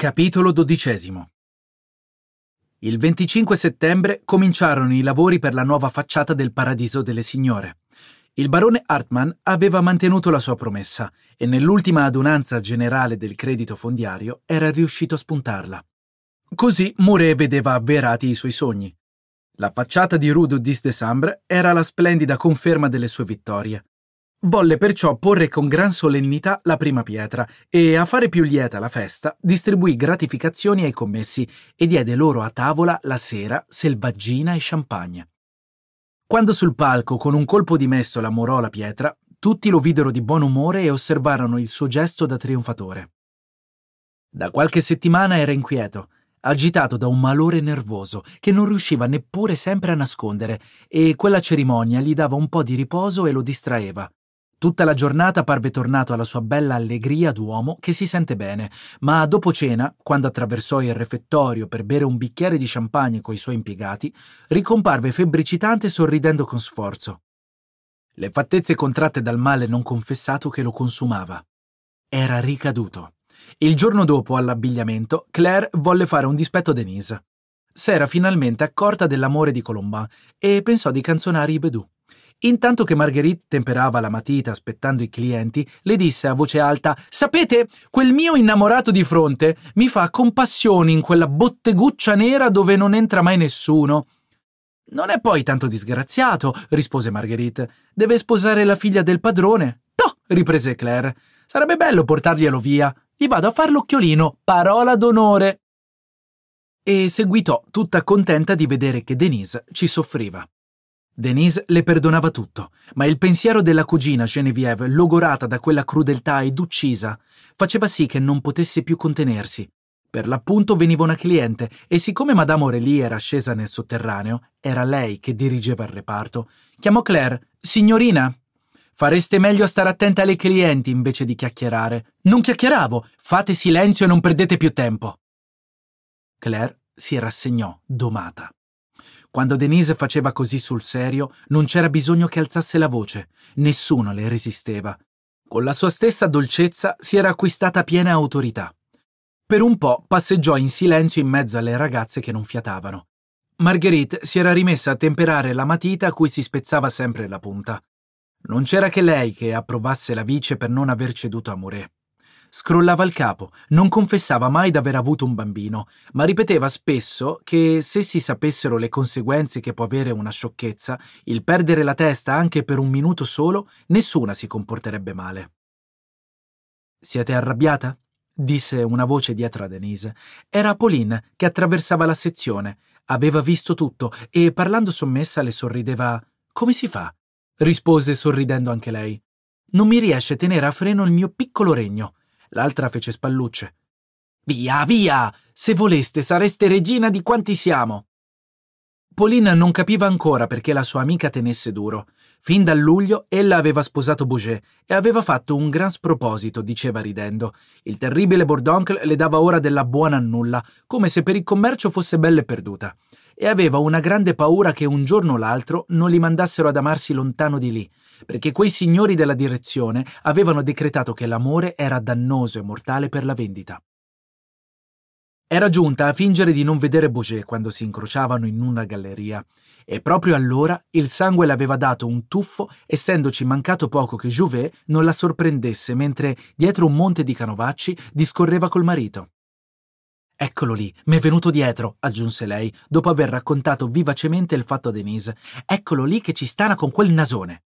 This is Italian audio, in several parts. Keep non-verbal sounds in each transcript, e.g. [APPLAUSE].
Capitolo XII Il 25 settembre cominciarono i lavori per la nuova facciata del Paradiso delle Signore. Il barone Hartmann aveva mantenuto la sua promessa e nell'ultima adunanza generale del credito fondiario era riuscito a spuntarla. Così Mouret vedeva avverati i suoi sogni. La facciata di Rue du 10 décembre era la splendida conferma delle sue vittorie. Volle perciò porre con gran solennità la prima pietra e, a fare più lieta la festa, distribuì gratificazioni ai commessi e diede loro a tavola la sera selvaggina e champagne. Quando sul palco con un colpo di mestola morò la pietra, tutti lo videro di buon umore e osservarono il suo gesto da trionfatore. Da qualche settimana era inquieto, agitato da un malore nervoso che non riusciva neppure sempre a nascondere, e quella cerimonia gli dava un po' di riposo e lo distraeva. Tutta la giornata parve tornato alla sua bella allegria d'uomo che si sente bene, ma dopo cena, quando attraversò il refettorio per bere un bicchiere di champagne coi suoi impiegati, ricomparve febbricitante sorridendo con sforzo. Le fattezze contratte dal male non confessato che lo consumava. Era ricaduto. Il giorno dopo, all'abbigliamento, Claire volle fare un dispetto a Denise. S'era finalmente accorta dell'amore di Colombin e pensò di canzonare i Bedou. Intanto che Marguerite temperava la matita aspettando i clienti, le disse a voce alta: Sapete, quel mio innamorato di fronte mi fa compassione in quella botteguccia nera dove non entra mai nessuno. Non è poi tanto disgraziato, rispose Marguerite. Deve sposare la figlia del padrone. No, riprese Claire. Sarebbe bello portarglielo via. Gli vado a far l'occhiolino, parola d'onore. E seguitò, tutta contenta di vedere che Denise ci soffriva. Denise le perdonava tutto, ma il pensiero della cugina Genevieve, logorata da quella crudeltà ed uccisa, faceva sì che non potesse più contenersi. Per l'appunto veniva una cliente e siccome Madame Aurélie era scesa nel sotterraneo, era lei che dirigeva il reparto, chiamò Claire, signorina. Fareste meglio a stare attenta alle clienti invece di chiacchierare. Non chiacchieravo, fate silenzio e non perdete più tempo. Claire si rassegnò, domata. Quando Denise faceva così sul serio, non c'era bisogno che alzasse la voce, nessuno le resisteva. Con la sua stessa dolcezza si era acquistata piena autorità. Per un po' passeggiò in silenzio in mezzo alle ragazze che non fiatavano. Marguerite si era rimessa a temperare la matita a cui si spezzava sempre la punta. Non c'era che lei che approvasse la vice per non aver ceduto a Mouret. Scrollava il capo, non confessava mai d'aver avuto un bambino, ma ripeteva spesso che se si sapessero le conseguenze che può avere una sciocchezza, il perdere la testa anche per un minuto solo, nessuna si comporterebbe male. Siete arrabbiata? disse una voce dietro a Denise. Era Pauline che attraversava la sezione. Aveva visto tutto e parlando sommessa le sorrideva. Come si fa? rispose sorridendo anche lei. Non mi riesce a tenere a freno il mio piccolo regno. L'altra fece spallucce. Via, via! Se voleste sareste regina di quanti siamo! Polina non capiva ancora perché la sua amica tenesse duro. Fin dal luglio ella aveva sposato Bouget e aveva fatto un gran sproposito, diceva ridendo. Il terribile Bourdoncle le dava ora della buona nulla, come se per il commercio fosse belle perduta. E aveva una grande paura che un giorno o l'altro non li mandassero ad amarsi lontano di lì, perché quei signori della direzione avevano decretato che l'amore era dannoso e mortale per la vendita. Era giunta a fingere di non vedere Bouget quando si incrociavano in una galleria, e proprio allora il sangue le aveva dato un tuffo, essendoci mancato poco che Jouvet non la sorprendesse mentre, dietro un monte di canovacci, discorreva col marito. Eccolo lì, mi è venuto dietro, aggiunse lei, dopo aver raccontato vivacemente il fatto a Denise. Eccolo lì che ci stana con quel nasone.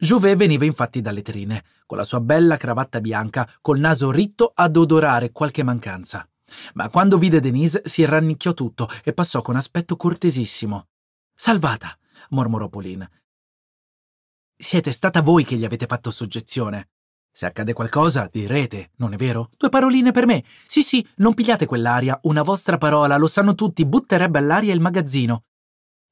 Jouvet veniva infatti dalle trine, con la sua bella cravatta bianca, col naso ritto ad odorare qualche mancanza. Ma quando vide Denise si rannicchiò tutto e passò con aspetto cortesissimo. Salvata, mormorò Pauline. Siete stata voi che gli avete fatto soggezione. Se accade qualcosa, direte, non è vero? Due paroline per me. Sì, sì, non pigliate quell'aria, una vostra parola, lo sanno tutti, butterebbe all'aria il magazzino.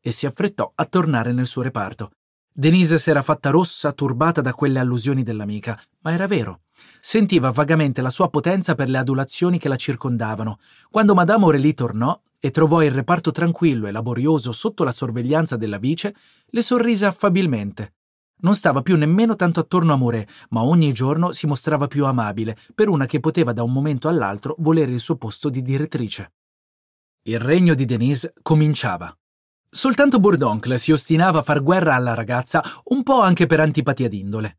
E si affrettò a tornare nel suo reparto. Denise s'era fatta rossa, turbata da quelle allusioni dell'amica, ma era vero. Sentiva vagamente la sua potenza per le adulazioni che la circondavano. Quando Madame Aurélie tornò e trovò il reparto tranquillo e laborioso sotto la sorveglianza della vice, le sorrise affabilmente. Non stava più nemmeno tanto attorno a Moret, ma ogni giorno si mostrava più amabile, per una che poteva da un momento all'altro volere il suo posto di direttrice. Il regno di Denise cominciava. Soltanto Bourdoncle si ostinava a far guerra alla ragazza, un po' anche per antipatia d'indole.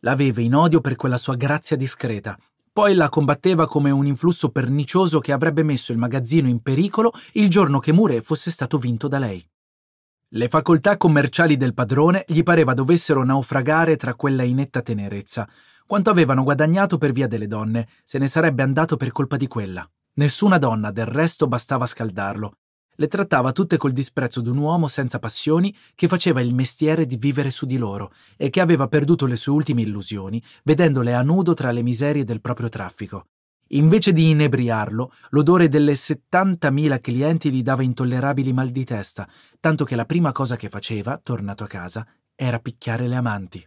L'aveva in odio per quella sua grazia discreta, poi la combatteva come un influsso pernicioso che avrebbe messo il magazzino in pericolo il giorno che Mure fosse stato vinto da lei. Le facoltà commerciali del padrone gli pareva dovessero naufragare tra quella inetta tenerezza. Quanto avevano guadagnato per via delle donne, se ne sarebbe andato per colpa di quella. Nessuna donna del resto bastava a scaldarlo, le trattava tutte col disprezzo di un uomo senza passioni che faceva il mestiere di vivere su di loro e che aveva perduto le sue ultime illusioni, vedendole a nudo tra le miserie del proprio traffico. Invece di inebriarlo, l'odore delle 70.000 clienti gli dava intollerabili mal di testa, tanto che la prima cosa che faceva, tornato a casa, era picchiare le amanti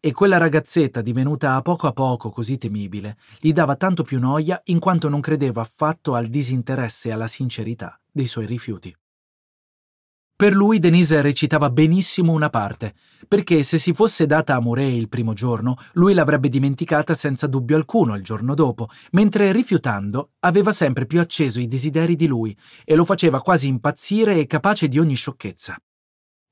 e quella ragazzetta divenuta a poco a poco così temibile gli dava tanto più noia in quanto non credeva affatto al disinteresse e alla sincerità dei suoi rifiuti. Per lui Denise recitava benissimo una parte, perché se si fosse data a Murray il primo giorno, lui l'avrebbe dimenticata senza dubbio alcuno il giorno dopo, mentre rifiutando aveva sempre più acceso i desideri di lui e lo faceva quasi impazzire e capace di ogni sciocchezza.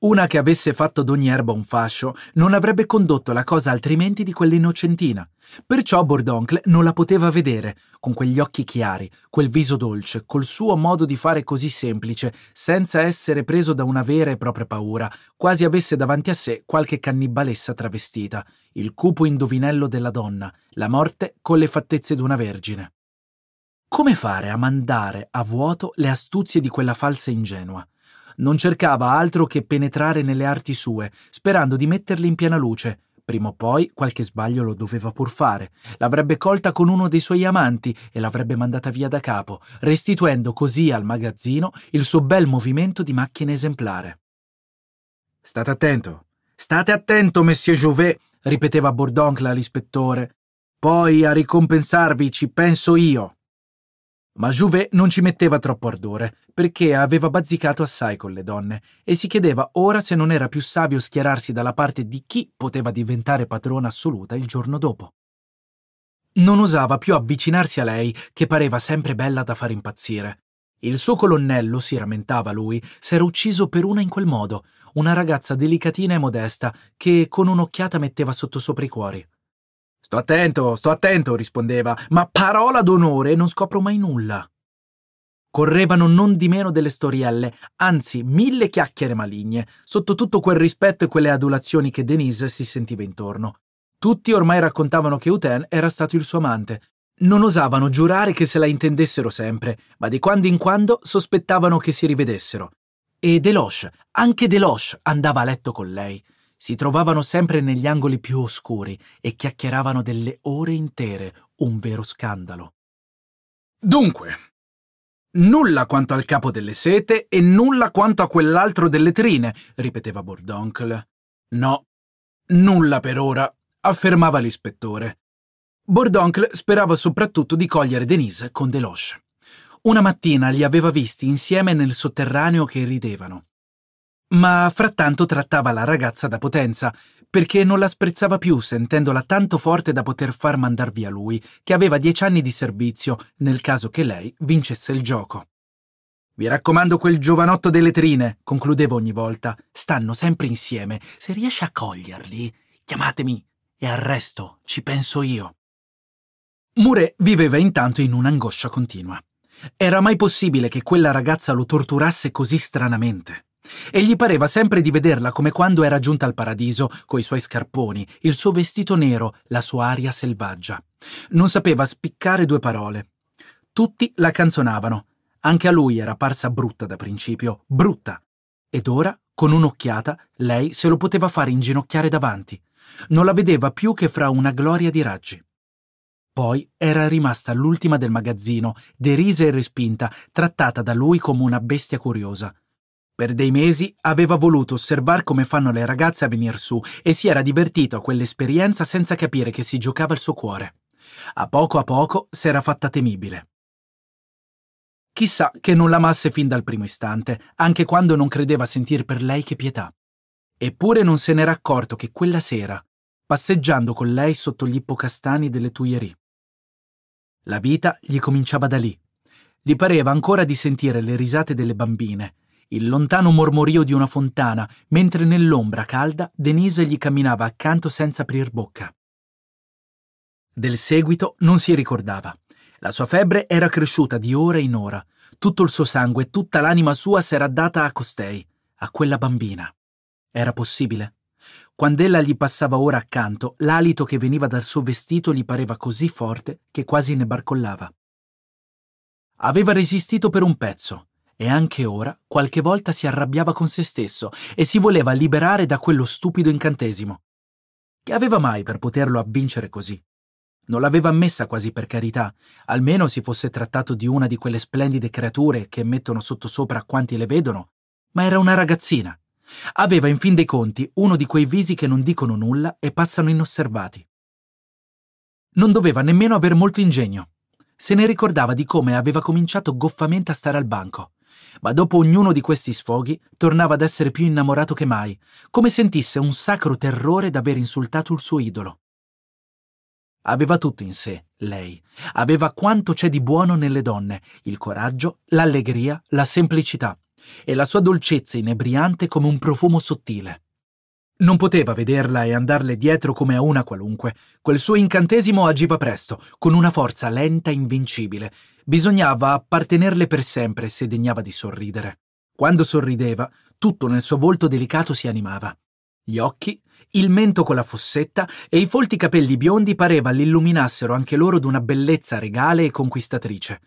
Una che avesse fatto d'ogni erba un fascio non avrebbe condotto la cosa altrimenti di quell'innocentina. Perciò Bordoncle non la poteva vedere, con quegli occhi chiari, quel viso dolce, col suo modo di fare così semplice, senza essere preso da una vera e propria paura, quasi avesse davanti a sé qualche cannibalessa travestita, il cupo indovinello della donna, la morte con le fattezze d'una vergine. Come fare a mandare a vuoto le astuzie di quella falsa ingenua? non cercava altro che penetrare nelle arti sue, sperando di metterle in piena luce. Prima o poi qualche sbaglio lo doveva pur fare. L'avrebbe colta con uno dei suoi amanti e l'avrebbe mandata via da capo, restituendo così al magazzino il suo bel movimento di macchina esemplare. State attento, state attento, Monsieur Jouvet, ripeteva Bourdoncle all'ispettore. Poi a ricompensarvi ci penso io. Ma Jouvet non ci metteva troppo ardore, perché aveva bazzicato assai con le donne e si chiedeva ora se non era più savio schierarsi dalla parte di chi poteva diventare padrona assoluta il giorno dopo. Non osava più avvicinarsi a lei, che pareva sempre bella da far impazzire. Il suo colonnello, si rammentava lui, s'era ucciso per una in quel modo, una ragazza delicatina e modesta che con un'occhiata metteva sottosopra i cuori. Sto attento, sto attento, rispondeva, ma parola d'onore non scopro mai nulla. Correvano non di meno delle storielle, anzi mille chiacchiere maligne, sotto tutto quel rispetto e quelle adulazioni che Denise si sentiva intorno. Tutti ormai raccontavano che Uten era stato il suo amante. Non osavano giurare che se la intendessero sempre, ma di quando in quando sospettavano che si rivedessero. E Deloche, anche Deloche andava a letto con lei si trovavano sempre negli angoli più oscuri e chiacchieravano delle ore intere, un vero scandalo. Dunque, nulla quanto al capo delle sete e nulla quanto a quell'altro delle trine, ripeteva Bordoncle. No, nulla per ora, affermava l'ispettore. Bordoncle sperava soprattutto di cogliere Denise con Deloche. Una mattina li aveva visti insieme nel sotterraneo che ridevano ma frattanto trattava la ragazza da potenza, perché non la sprezzava più sentendola tanto forte da poter far mandar via lui, che aveva dieci anni di servizio nel caso che lei vincesse il gioco. Vi raccomando quel giovanotto delle trine, concludeva ogni volta. Stanno sempre insieme. Se riesce a coglierli, chiamatemi e al resto ci penso io. Mure viveva intanto in un'angoscia continua. Era mai possibile che quella ragazza lo torturasse così stranamente? E gli pareva sempre di vederla come quando era giunta al paradiso, coi suoi scarponi, il suo vestito nero, la sua aria selvaggia. Non sapeva spiccare due parole. Tutti la canzonavano. Anche a lui era parsa brutta da principio, brutta. Ed ora, con un'occhiata, lei se lo poteva fare inginocchiare davanti. Non la vedeva più che fra una gloria di raggi. Poi era rimasta l'ultima del magazzino, derisa e respinta, trattata da lui come una bestia curiosa. Per dei mesi aveva voluto osservare come fanno le ragazze a venir su e si era divertito a quell'esperienza senza capire che si giocava il suo cuore. A poco a poco si era fatta temibile. Chissà che non l'amasse fin dal primo istante, anche quando non credeva sentir per lei che pietà. Eppure non se n'era accorto che quella sera, passeggiando con lei sotto gli ippocastani delle Tuileries, la vita gli cominciava da lì. Gli pareva ancora di sentire le risate delle bambine, il lontano mormorio di una fontana, mentre nell'ombra calda Denise gli camminava accanto senza aprir bocca. Del seguito non si ricordava. La sua febbre era cresciuta di ora in ora. Tutto il suo sangue, tutta l'anima sua s'era data a costei, a quella bambina. Era possibile? Quando ella gli passava ora accanto, l'alito che veniva dal suo vestito gli pareva così forte che quasi ne barcollava. Aveva resistito per un pezzo, e anche ora qualche volta si arrabbiava con se stesso e si voleva liberare da quello stupido incantesimo. Che aveva mai per poterlo avvincere così? Non l'aveva ammessa quasi per carità, almeno si fosse trattato di una di quelle splendide creature che mettono sottosopra a quanti le vedono, ma era una ragazzina. Aveva in fin dei conti uno di quei visi che non dicono nulla e passano inosservati. Non doveva nemmeno aver molto ingegno. Se ne ricordava di come aveva cominciato goffamente a stare al banco ma dopo ognuno di questi sfoghi tornava ad essere più innamorato che mai, come sentisse un sacro terrore d'aver insultato il suo idolo. Aveva tutto in sé, lei. Aveva quanto c'è di buono nelle donne, il coraggio, l'allegria, la semplicità e la sua dolcezza inebriante come un profumo sottile. Non poteva vederla e andarle dietro come a una qualunque. Quel suo incantesimo agiva presto, con una forza lenta e invincibile, Bisognava appartenerle per sempre se degnava di sorridere. Quando sorrideva, tutto nel suo volto delicato si animava. Gli occhi, il mento con la fossetta e i folti capelli biondi pareva l'illuminassero anche loro d'una bellezza regale e conquistatrice.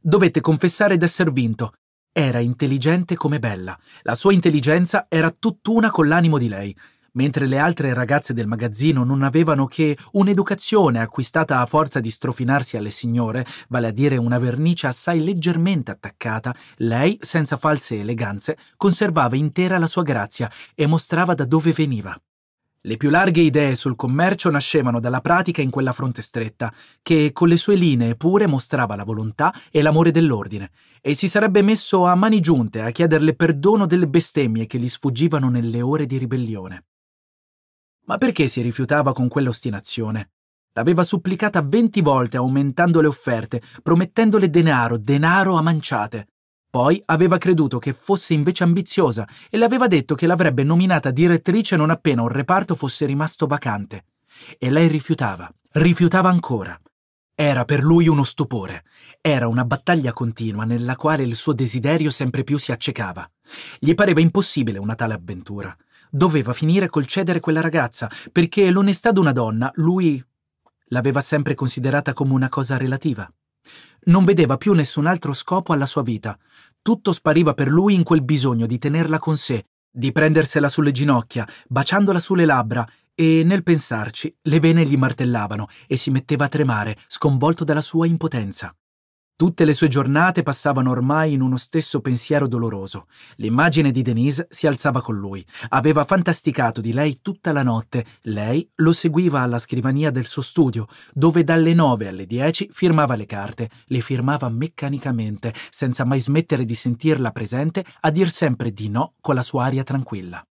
Dovette confessare d'esser vinto. Era intelligente come bella. La sua intelligenza era tutt'una con l'animo di lei mentre le altre ragazze del magazzino non avevano che un'educazione acquistata a forza di strofinarsi alle signore, vale a dire una vernice assai leggermente attaccata, lei, senza false eleganze, conservava intera la sua grazia e mostrava da dove veniva. Le più larghe idee sul commercio nascevano dalla pratica in quella fronte stretta, che con le sue linee pure mostrava la volontà e l'amore dell'ordine, e si sarebbe messo a mani giunte a chiederle perdono delle bestemmie che gli sfuggivano nelle ore di ribellione. Ma perché si rifiutava con quell'ostinazione? L'aveva supplicata venti volte aumentando le offerte, promettendole denaro, denaro a manciate. Poi aveva creduto che fosse invece ambiziosa e le aveva detto che l'avrebbe nominata direttrice non appena un reparto fosse rimasto vacante. E lei rifiutava, rifiutava ancora. Era per lui uno stupore, era una battaglia continua nella quale il suo desiderio sempre più si accecava. Gli pareva impossibile una tale avventura. Doveva finire col cedere quella ragazza, perché l'onestà d'una donna, lui l'aveva sempre considerata come una cosa relativa. Non vedeva più nessun altro scopo alla sua vita. Tutto spariva per lui in quel bisogno di tenerla con sé, di prendersela sulle ginocchia, baciandola sulle labbra, e nel pensarci le vene gli martellavano e si metteva a tremare, sconvolto dalla sua impotenza. Tutte le sue giornate passavano ormai in uno stesso pensiero doloroso. L'immagine di Denise si alzava con lui. Aveva fantasticato di lei tutta la notte. Lei lo seguiva alla scrivania del suo studio, dove dalle 9 alle 10 firmava le carte. Le firmava meccanicamente, senza mai smettere di sentirla presente a dir sempre di no con la sua aria tranquilla.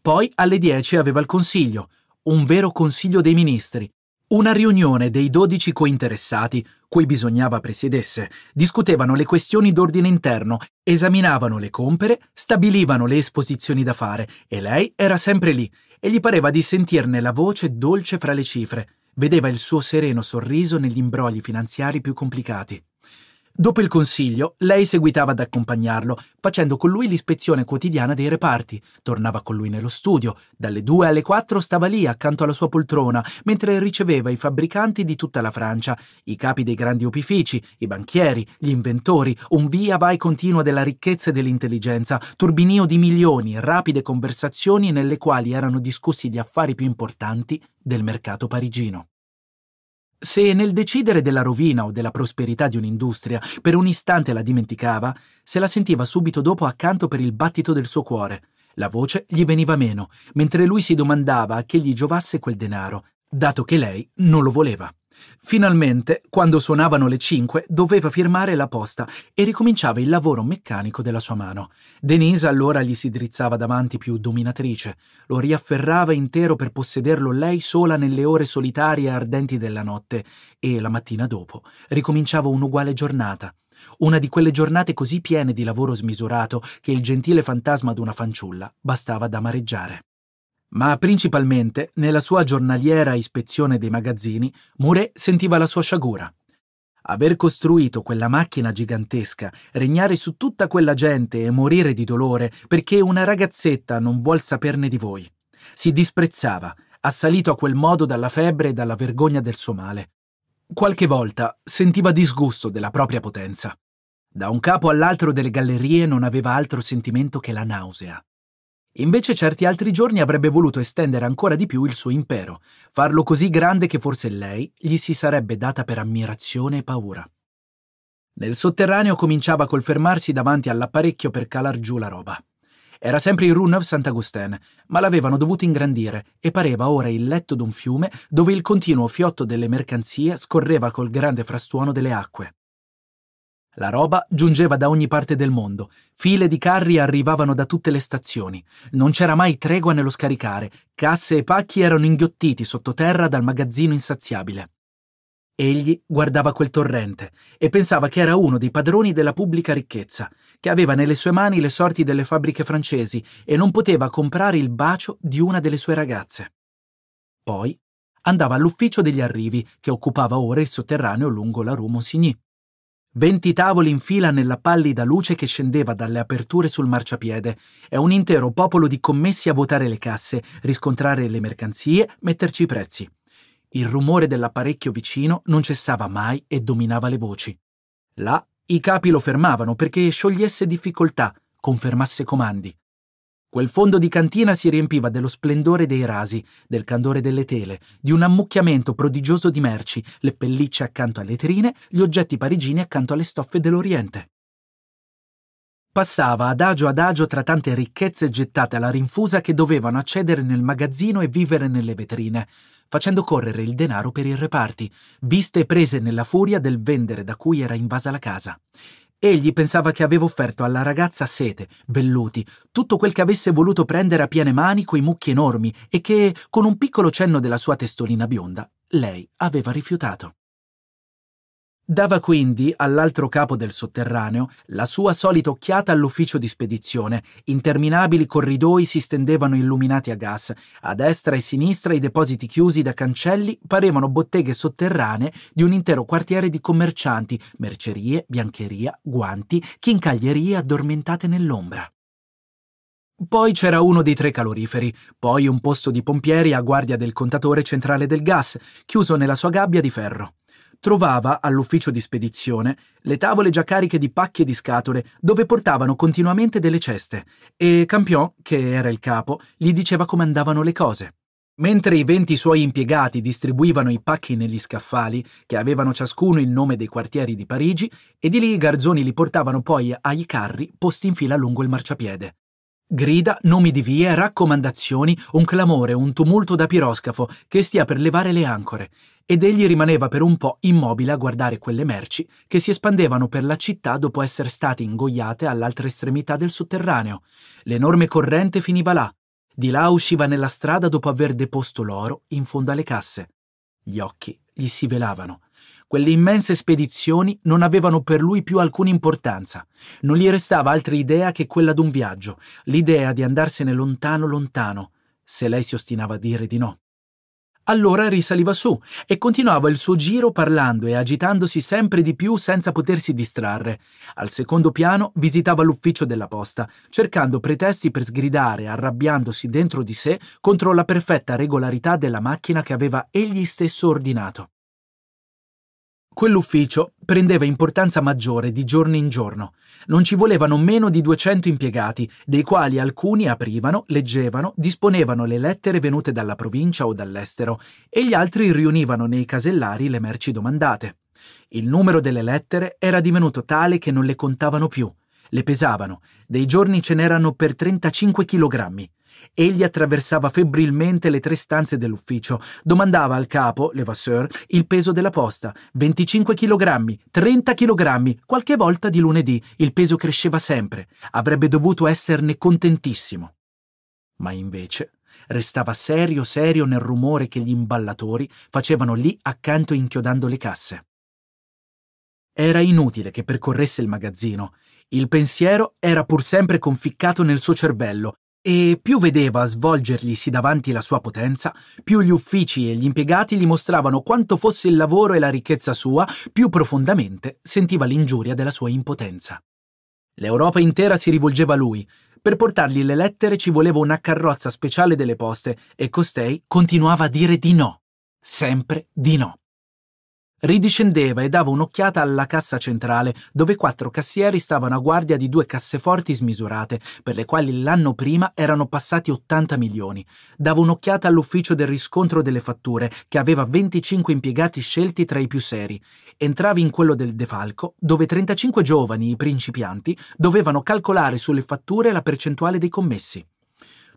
Poi alle 10 aveva il consiglio, un vero consiglio dei ministri, una riunione dei dodici cointeressati cui bisognava presiedesse, discutevano le questioni d'ordine interno, esaminavano le compere, stabilivano le esposizioni da fare, e lei era sempre lì, e gli pareva di sentirne la voce dolce fra le cifre, vedeva il suo sereno sorriso negli imbrogli finanziari più complicati. Dopo il consiglio, lei seguitava ad accompagnarlo, facendo con lui l'ispezione quotidiana dei reparti. Tornava con lui nello studio, dalle 2 alle 4 stava lì accanto alla sua poltrona, mentre riceveva i fabbricanti di tutta la Francia, i capi dei grandi opifici, i banchieri, gli inventori, un via vai continuo della ricchezza e dell'intelligenza, turbinio di milioni, rapide conversazioni nelle quali erano discussi gli affari più importanti del mercato parigino. Se nel decidere della rovina o della prosperità di un'industria per un istante la dimenticava, se la sentiva subito dopo accanto per il battito del suo cuore. La voce gli veniva meno, mentre lui si domandava a che gli giovasse quel denaro, dato che lei non lo voleva. Finalmente, quando suonavano le 5, doveva firmare la posta e ricominciava il lavoro meccanico della sua mano. Denise allora gli si drizzava davanti più dominatrice, lo riafferrava intero per possederlo lei sola nelle ore solitarie e ardenti della notte e la mattina dopo ricominciava un'uguale giornata. Una di quelle giornate così piene di lavoro smisurato che il gentile fantasma d'una fanciulla bastava da amareggiare. Ma principalmente, nella sua giornaliera ispezione dei magazzini, Mouret sentiva la sua sciagura. Aver costruito quella macchina gigantesca, regnare su tutta quella gente e morire di dolore perché una ragazzetta non vuol saperne di voi. Si disprezzava, assalito a quel modo dalla febbre e dalla vergogna del suo male. Qualche volta sentiva disgusto della propria potenza. Da un capo all'altro delle gallerie non aveva altro sentimento che la nausea. Invece certi altri giorni avrebbe voluto estendere ancora di più il suo impero, farlo così grande che forse lei gli si sarebbe data per ammirazione e paura. Nel sotterraneo cominciava col fermarsi davanti all'apparecchio per calar giù la roba. Era sempre il Runov Sant'Agustin, ma l'avevano dovuto ingrandire e pareva ora il letto d'un fiume dove il continuo fiotto delle mercanzie scorreva col grande frastuono delle acque. La roba giungeva da ogni parte del mondo, file di carri arrivavano da tutte le stazioni, non c'era mai tregua nello scaricare, casse e pacchi erano inghiottiti sottoterra dal magazzino insaziabile. Egli guardava quel torrente e pensava che era uno dei padroni della pubblica ricchezza, che aveva nelle sue mani le sorti delle fabbriche francesi e non poteva comprare il bacio di una delle sue ragazze. Poi andava all'ufficio degli arrivi, che occupava ora il sotterraneo lungo la Rue Monsigny. Venti tavoli in fila nella pallida luce che scendeva dalle aperture sul marciapiede e un intero popolo di commessi a votare le casse, riscontrare le mercanzie, metterci i prezzi. Il rumore dell'apparecchio vicino non cessava mai e dominava le voci. Là i capi lo fermavano perché sciogliesse difficoltà, confermasse comandi. Quel fondo di cantina si riempiva dello splendore dei rasi, del candore delle tele, di un ammucchiamento prodigioso di merci, le pellicce accanto alle trine, gli oggetti parigini accanto alle stoffe dell'Oriente. Passava adagio adagio tra tante ricchezze gettate alla rinfusa che dovevano accedere nel magazzino e vivere nelle vetrine, facendo correre il denaro per i reparti, viste e prese nella furia del vendere da cui era invasa la casa. Egli pensava che aveva offerto alla ragazza sete, velluti, tutto quel che avesse voluto prendere a piene mani quei mucchi enormi e che, con un piccolo cenno della sua testolina bionda, lei aveva rifiutato. Dava quindi all'altro capo del sotterraneo la sua solita occhiata all'ufficio di spedizione. Interminabili corridoi si stendevano illuminati a gas. A destra e sinistra i depositi chiusi da cancelli parevano botteghe sotterranee di un intero quartiere di commercianti, mercerie, biancheria, guanti, chincaglierie addormentate nell'ombra. Poi c'era uno dei tre caloriferi, poi un posto di pompieri a guardia del contatore centrale del gas, chiuso nella sua gabbia di ferro. Trovava all'ufficio di spedizione le tavole già cariche di pacchi e di scatole dove portavano continuamente delle ceste e Campion, che era il capo, gli diceva come andavano le cose. Mentre i venti suoi impiegati distribuivano i pacchi negli scaffali, che avevano ciascuno il nome dei quartieri di Parigi, e di lì i garzoni li portavano poi ai carri posti in fila lungo il marciapiede. Grida, nomi di vie, raccomandazioni, un clamore, un tumulto da piroscafo che stia per levare le ancore, ed egli rimaneva per un po' immobile a guardare quelle merci che si espandevano per la città dopo essere state ingoiate all'altra estremità del sotterraneo. L'enorme corrente finiva là. Di là usciva nella strada dopo aver deposto l'oro in fondo alle casse. Gli occhi gli si velavano. Quelle immense spedizioni non avevano per lui più alcuna importanza. Non gli restava altra idea che quella d'un viaggio, l'idea di andarsene lontano, lontano, se lei si ostinava a dire di no. Allora risaliva su e continuava il suo giro parlando e agitandosi sempre di più senza potersi distrarre. Al secondo piano visitava l'ufficio della posta, cercando pretesti per sgridare, arrabbiandosi dentro di sé contro la perfetta regolarità della macchina che aveva egli stesso ordinato. Quell'ufficio prendeva importanza maggiore di giorno in giorno. Non ci volevano meno di 200 impiegati, dei quali alcuni aprivano, leggevano, disponevano le lettere venute dalla provincia o dall'estero e gli altri riunivano nei casellari le merci domandate. Il numero delle lettere era divenuto tale che non le contavano più. Le pesavano. Dei giorni ce n'erano per 35 chilogrammi. Egli attraversava febbrilmente le tre stanze dell'ufficio. Domandava al capo, Levasseur, il peso della posta. 25 kg, 30 kg, qualche volta di lunedì. Il peso cresceva sempre. Avrebbe dovuto esserne contentissimo. Ma invece restava serio serio nel rumore che gli imballatori facevano lì accanto inchiodando le casse. Era inutile che percorresse il magazzino. Il pensiero era pur sempre conficcato nel suo cervello e più vedeva svolgerglisi davanti la sua potenza, più gli uffici e gli impiegati gli mostravano quanto fosse il lavoro e la ricchezza sua, più profondamente sentiva l'ingiuria della sua impotenza. L'Europa intera si rivolgeva a lui. Per portargli le lettere ci voleva una carrozza speciale delle poste e costei continuava a dire di no, sempre di no. Ridiscendeva e dava un'occhiata alla cassa centrale, dove quattro cassieri stavano a guardia di due casseforti smisurate, per le quali l'anno prima erano passati 80 milioni. Dava un'occhiata all'ufficio del riscontro delle fatture, che aveva 25 impiegati scelti tra i più seri. Entravi in quello del Defalco, dove 35 giovani, i principianti, dovevano calcolare sulle fatture la percentuale dei commessi.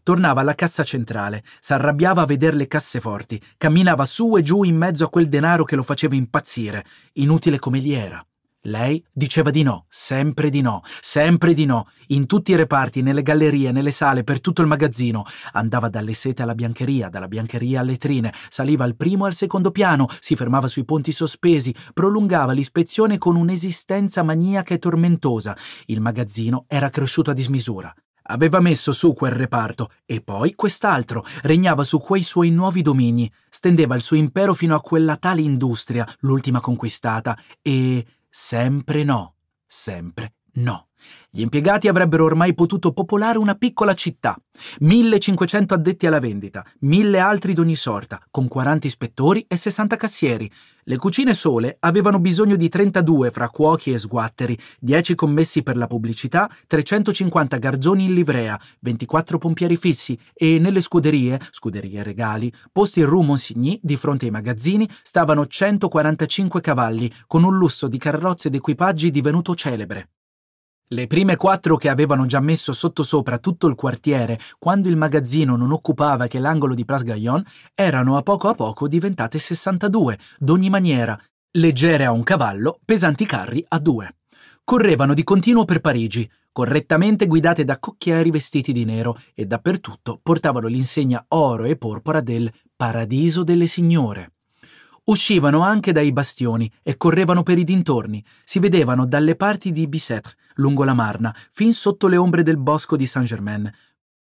Tornava alla cassa centrale, s'arrabbiava a vedere le casseforti, camminava su e giù in mezzo a quel denaro che lo faceva impazzire, inutile come gli era. Lei diceva di no, sempre di no, sempre di no, in tutti i reparti, nelle gallerie, nelle sale, per tutto il magazzino. Andava dalle sete alla biancheria, dalla biancheria alle trine, saliva al primo e al secondo piano, si fermava sui ponti sospesi, prolungava l'ispezione con un'esistenza maniaca e tormentosa. Il magazzino era cresciuto a dismisura. Aveva messo su quel reparto e poi quest'altro, regnava su quei suoi nuovi domini, stendeva il suo impero fino a quella tale industria, l'ultima conquistata, e sempre no, sempre no. Gli impiegati avrebbero ormai potuto popolare una piccola città, 1500 addetti alla vendita, 1000 altri d'ogni sorta, con 40 ispettori e 60 cassieri. Le cucine sole avevano bisogno di 32 fra cuochi e sguatteri, 10 commessi per la pubblicità, 350 garzoni in livrea, 24 pompieri fissi e nelle scuderie, scuderie regali, posti in Rue Monsigny di fronte ai magazzini, stavano 145 cavalli, con un lusso di carrozze ed equipaggi divenuto celebre. Le prime quattro che avevano già messo sottosopra tutto il quartiere quando il magazzino non occupava che l'angolo di Place Gaillon erano a poco a poco diventate 62, d'ogni maniera, leggere a un cavallo, pesanti carri a due. Correvano di continuo per Parigi, correttamente guidate da cocchieri vestiti di nero e dappertutto portavano l'insegna oro e porpora del Paradiso delle Signore uscivano anche dai bastioni e correvano per i dintorni, si vedevano dalle parti di Bicetre, lungo la Marna, fin sotto le ombre del bosco di Saint-Germain.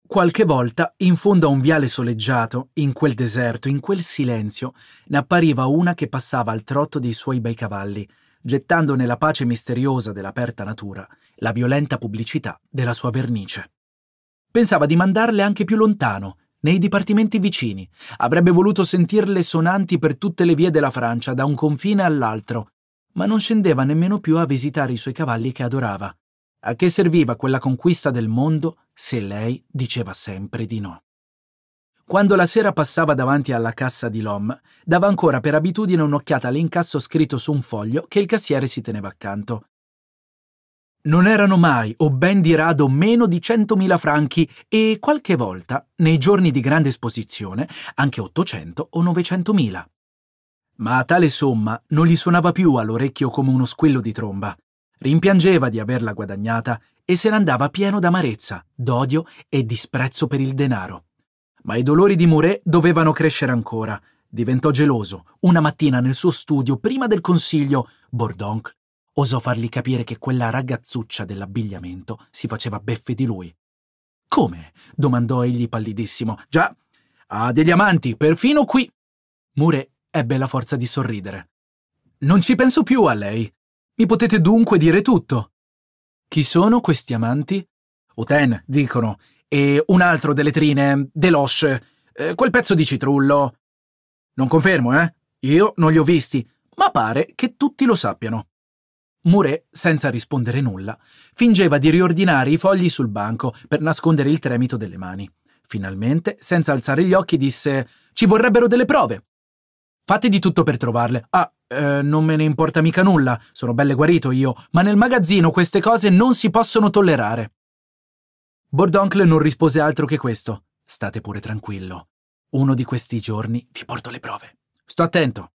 Qualche volta, in fondo a un viale soleggiato, in quel deserto, in quel silenzio, ne appariva una che passava al trotto dei suoi bei cavalli, gettando nella pace misteriosa dell'aperta natura la violenta pubblicità della sua vernice. Pensava di mandarle anche più lontano, nei dipartimenti vicini, avrebbe voluto sentirle sonanti per tutte le vie della Francia, da un confine all'altro, ma non scendeva nemmeno più a visitare i suoi cavalli che adorava. A che serviva quella conquista del mondo se lei diceva sempre di no? Quando la sera passava davanti alla cassa di Lom, dava ancora per abitudine un'occhiata all'incasso scritto su un foglio che il cassiere si teneva accanto. Non erano mai, o ben di rado, meno di 100.000 franchi e qualche volta, nei giorni di grande esposizione, anche 800 o 900.000. Ma a tale somma non gli suonava più all'orecchio come uno squillo di tromba. Rimpiangeva di averla guadagnata e se ne andava pieno d'amarezza, d'odio e disprezzo per il denaro. Ma i dolori di Muré dovevano crescere ancora. Diventò geloso. Una mattina nel suo studio, prima del consiglio, Bordonc osò fargli capire che quella ragazzuccia dell'abbigliamento si faceva beffe di lui. Come? domandò egli pallidissimo. Già, ha degli amanti, perfino qui. Mure ebbe la forza di sorridere. Non ci penso più a lei. Mi potete dunque dire tutto. Chi sono questi amanti? Uten, dicono, e un altro delle trine, Deloche, eh, quel pezzo di citrullo. Non confermo, eh? Io non li ho visti, ma pare che tutti lo sappiano. Mouret, senza rispondere nulla, fingeva di riordinare i fogli sul banco per nascondere il tremito delle mani. Finalmente, senza alzare gli occhi, disse Ci vorrebbero delle prove. Fate di tutto per trovarle. Ah, eh, non me ne importa mica nulla, sono belle guarito io, ma nel magazzino queste cose non si possono tollerare. Bordoncle non rispose altro che questo. State pure tranquillo. Uno di questi giorni vi porto le prove. Sto attento.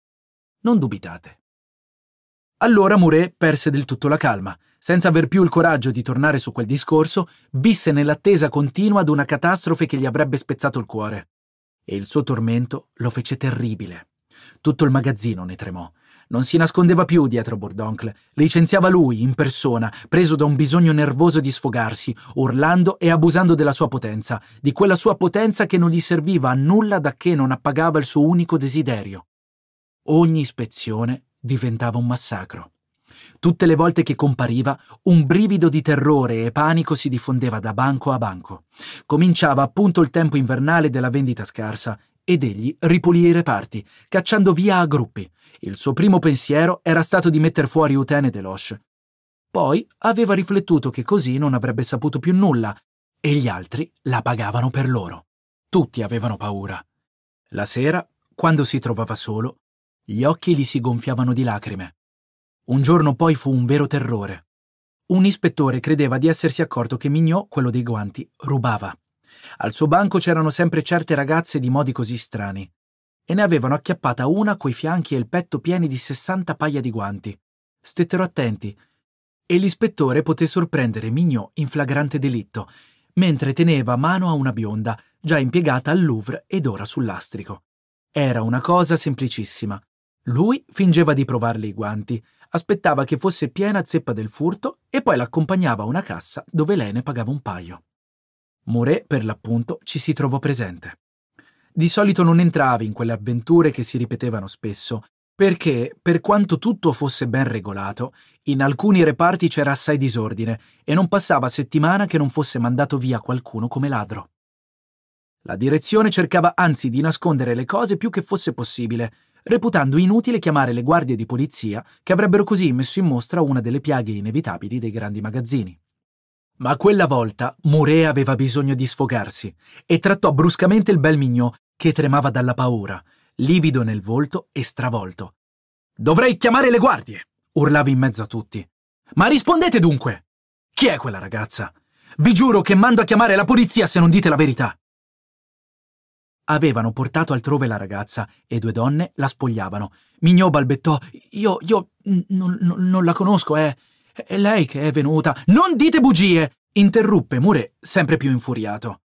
Non dubitate. Allora Mouret perse del tutto la calma. Senza aver più il coraggio di tornare su quel discorso, visse nell'attesa continua di una catastrofe che gli avrebbe spezzato il cuore. E il suo tormento lo fece terribile. Tutto il magazzino ne tremò. Non si nascondeva più dietro Bourdoncle. Licenziava lui, in persona, preso da un bisogno nervoso di sfogarsi, urlando e abusando della sua potenza, di quella sua potenza che non gli serviva a nulla da che non appagava il suo unico desiderio. Ogni ispezione diventava un massacro. Tutte le volte che compariva, un brivido di terrore e panico si diffondeva da banco a banco. Cominciava appunto il tempo invernale della vendita scarsa ed egli ripulì i reparti, cacciando via a gruppi. Il suo primo pensiero era stato di mettere fuori Utene e Deloche. Poi aveva riflettuto che così non avrebbe saputo più nulla e gli altri la pagavano per loro. Tutti avevano paura. La sera, quando si trovava solo, gli occhi gli si gonfiavano di lacrime. Un giorno poi fu un vero terrore. Un ispettore credeva di essersi accorto che Mignot, quello dei guanti, rubava. Al suo banco c'erano sempre certe ragazze di modi così strani. E ne avevano acchiappata una coi fianchi e il petto pieni di 60 paia di guanti. Stettero attenti. E l'ispettore poté sorprendere Mignot in flagrante delitto, mentre teneva mano a una bionda, già impiegata al Louvre ed ora sul lastrico. Era una cosa semplicissima. Lui fingeva di provarle i guanti, aspettava che fosse piena zeppa del furto e poi l'accompagnava a una cassa dove lei ne pagava un paio. Moret, per l'appunto, ci si trovò presente. Di solito non entravi in quelle avventure che si ripetevano spesso, perché, per quanto tutto fosse ben regolato, in alcuni reparti c'era assai disordine e non passava settimana che non fosse mandato via qualcuno come ladro. La direzione cercava anzi di nascondere le cose più che fosse possibile, reputando inutile chiamare le guardie di polizia che avrebbero così messo in mostra una delle piaghe inevitabili dei grandi magazzini. Ma quella volta Muré aveva bisogno di sfogarsi e trattò bruscamente il bel mignò che tremava dalla paura, livido nel volto e stravolto. Dovrei chiamare le guardie! urlava in mezzo a tutti. Ma rispondete dunque! Chi è quella ragazza? Vi giuro che mando a chiamare la polizia se non dite la verità! Avevano portato altrove la ragazza e due donne la spogliavano. Mignot balbettò: Io, io non, non la conosco, è, eh. è lei che è venuta. Non dite bugie! interruppe Mure, sempre più infuriato.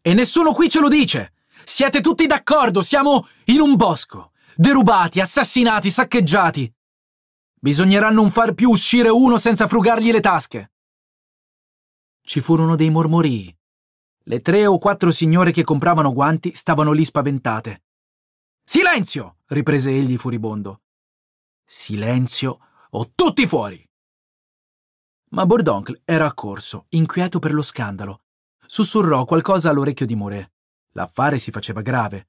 E nessuno qui ce lo dice! Siete tutti d'accordo, siamo in un bosco! Derubati, assassinati, saccheggiati! Bisognerà non far più uscire uno senza frugargli le tasche! Ci furono dei mormorii, le tre o quattro signore che compravano guanti stavano lì spaventate. Silenzio! riprese egli furibondo. Silenzio o tutti fuori! Ma Bordoncle era accorso, inquieto per lo scandalo. Sussurrò qualcosa all'orecchio di Moret. L'affare si faceva grave.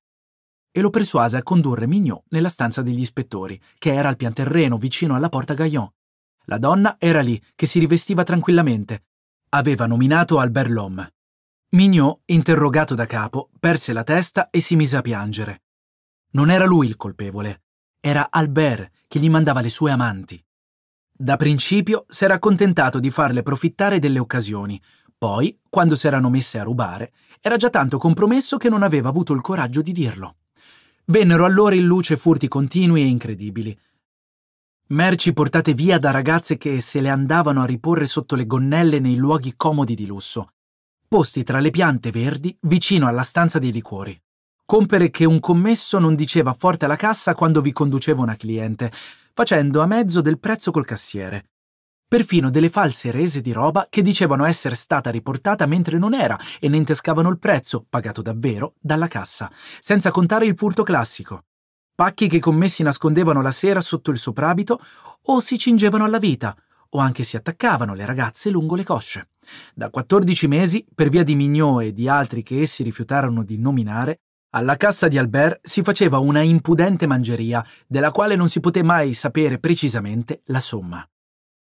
E lo persuase a condurre Mignot nella stanza degli ispettori, che era al pianterreno, vicino alla porta Gaillon. La donna era lì, che si rivestiva tranquillamente. Aveva nominato Albert Lhomme. Mignot, interrogato da capo, perse la testa e si mise a piangere. Non era lui il colpevole, era Albert che gli mandava le sue amanti. Da principio s'era accontentato di farle profittare delle occasioni, poi, quando s'erano messe a rubare, era già tanto compromesso che non aveva avuto il coraggio di dirlo. Vennero allora in luce furti continui e incredibili. Merci portate via da ragazze che se le andavano a riporre sotto le gonnelle nei luoghi comodi di lusso, posti tra le piante verdi vicino alla stanza dei liquori. Compere che un commesso non diceva forte alla cassa quando vi conduceva una cliente, facendo a mezzo del prezzo col cassiere. Perfino delle false rese di roba che dicevano essere stata riportata mentre non era e ne intescavano il prezzo, pagato davvero, dalla cassa, senza contare il furto classico. Pacchi che i commessi nascondevano la sera sotto il soprabito o si cingevano alla vita, o anche si attaccavano le ragazze lungo le cosce. Da 14 mesi, per via di Mignot e di altri che essi rifiutarono di nominare, alla cassa di Albert si faceva una impudente mangeria, della quale non si poté mai sapere precisamente la somma.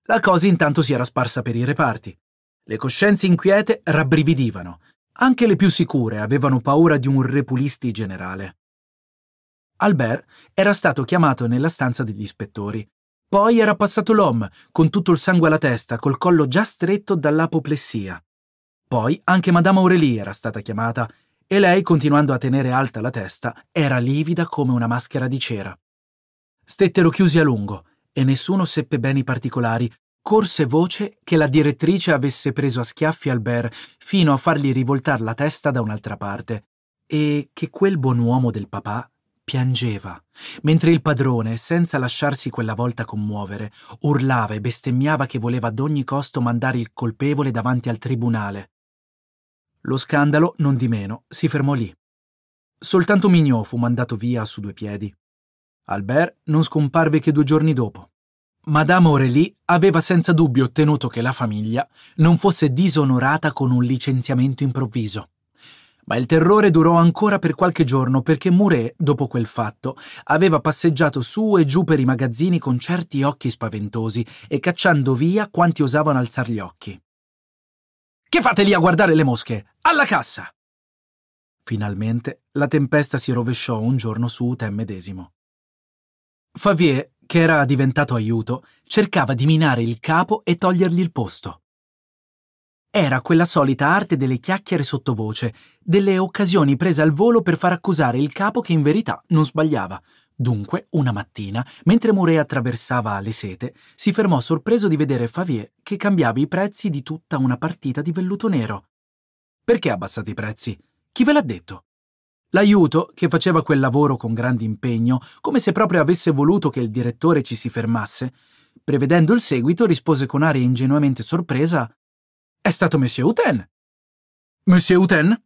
La cosa intanto si era sparsa per i reparti. Le coscienze inquiete rabbrividivano. Anche le più sicure avevano paura di un repulisti generale. Albert era stato chiamato nella stanza degli ispettori poi era passato l'OM, con tutto il sangue alla testa, col collo già stretto dall'apoplessia. Poi anche Madame Aurélie era stata chiamata, e lei, continuando a tenere alta la testa, era livida come una maschera di cera. Stettero chiusi a lungo, e nessuno seppe bene i particolari, corse voce che la direttrice avesse preso a schiaffi Albert fino a fargli rivoltare la testa da un'altra parte e che quel buon uomo del papà Piangeva, mentre il padrone, senza lasciarsi quella volta commuovere, urlava e bestemmiava che voleva ad ogni costo mandare il colpevole davanti al tribunale. Lo scandalo, non di meno, si fermò lì. Soltanto Mignot fu mandato via su due piedi. Albert non scomparve che due giorni dopo. Madame Aurélie aveva senza dubbio ottenuto che la famiglia non fosse disonorata con un licenziamento improvviso. Ma il terrore durò ancora per qualche giorno perché Mouret, dopo quel fatto, aveva passeggiato su e giù per i magazzini con certi occhi spaventosi e cacciando via quanti osavano alzar gli occhi. Che fate lì a guardare le mosche? Alla cassa! Finalmente la tempesta si rovesciò un giorno su Uten medesimo. Favier, che era diventato aiuto, cercava di minare il capo e togliergli il posto. Era quella solita arte delle chiacchiere sottovoce, delle occasioni prese al volo per far accusare il capo che in verità non sbagliava. Dunque, una mattina, mentre Mouret attraversava le sete, si fermò sorpreso di vedere Favier che cambiava i prezzi di tutta una partita di velluto nero. Perché ha abbassato i prezzi? Chi ve l'ha detto? L'aiuto, che faceva quel lavoro con grande impegno, come se proprio avesse voluto che il direttore ci si fermasse, prevedendo il seguito, rispose con aria ingenuamente sorpresa è stato Monsieur Uten. Monsieur Uten?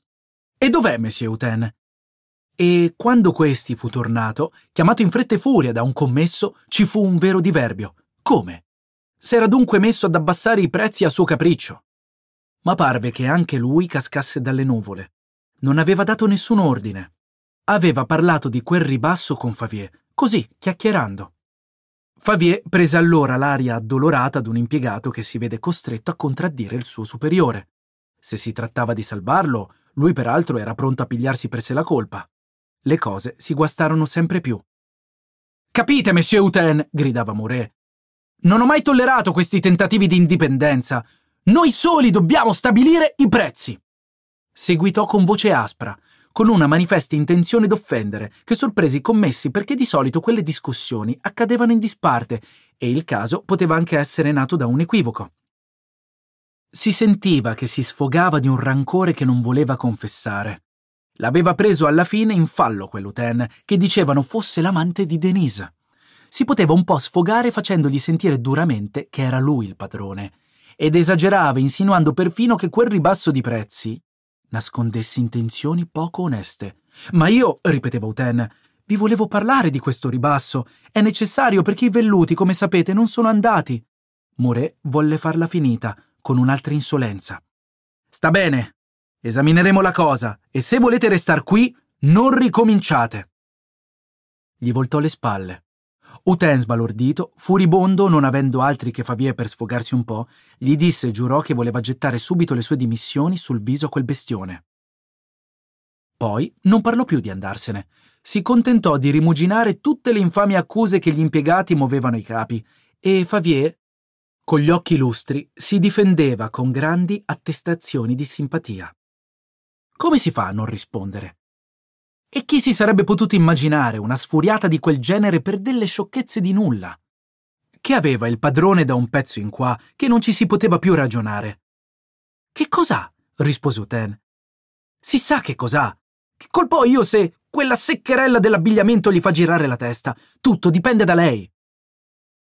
E dov'è Monsieur Uten? E quando questi fu tornato, chiamato in fretta e furia da un commesso, ci fu un vero diverbio. Come? S'era dunque messo ad abbassare i prezzi a suo capriccio. Ma parve che anche lui cascasse dalle nuvole. Non aveva dato nessun ordine. Aveva parlato di quel ribasso con Favier, così, chiacchierando. Favier prese allora l'aria addolorata d'un impiegato che si vede costretto a contraddire il suo superiore. Se si trattava di salvarlo, lui peraltro era pronto a pigliarsi per sé la colpa. Le cose si guastarono sempre più. Capite, monsieur Uten, gridava Mouret. Non ho mai tollerato questi tentativi di indipendenza. Noi soli dobbiamo stabilire i prezzi. Seguitò con voce aspra con una manifesta intenzione d'offendere, che sorprese i commessi perché di solito quelle discussioni accadevano in disparte e il caso poteva anche essere nato da un equivoco. Si sentiva che si sfogava di un rancore che non voleva confessare. L'aveva preso alla fine in fallo quell'Uten, che dicevano fosse l'amante di Denise. Si poteva un po' sfogare facendogli sentire duramente che era lui il padrone ed esagerava insinuando perfino che quel ribasso di prezzi nascondesse intenzioni poco oneste. Ma io, ripeteva Uten, vi volevo parlare di questo ribasso. È necessario perché i velluti, come sapete, non sono andati. Moret volle farla finita, con un'altra insolenza. Sta bene. Esamineremo la cosa e se volete restar qui, non ricominciate. Gli voltò le spalle. Uten sbalordito, furibondo, non avendo altri che fa per sfogarsi un po', gli disse e giurò che voleva gettare subito le sue dimissioni sul viso a quel bestione. Poi non parlò più di andarsene. Si contentò di rimuginare tutte le infami accuse che gli impiegati muovevano i capi e Favier, con gli occhi lustri, si difendeva con grandi attestazioni di simpatia. Come si fa a non rispondere? E chi si sarebbe potuto immaginare una sfuriata di quel genere per delle sciocchezze di nulla? Che aveva il padrone da un pezzo in qua che non ci si poteva più ragionare. Che cos'ha? rispose Uten. Si sa che cos'ha. Che colpo ho io se quella seccherella dell'abbigliamento gli fa girare la testa? Tutto dipende da lei.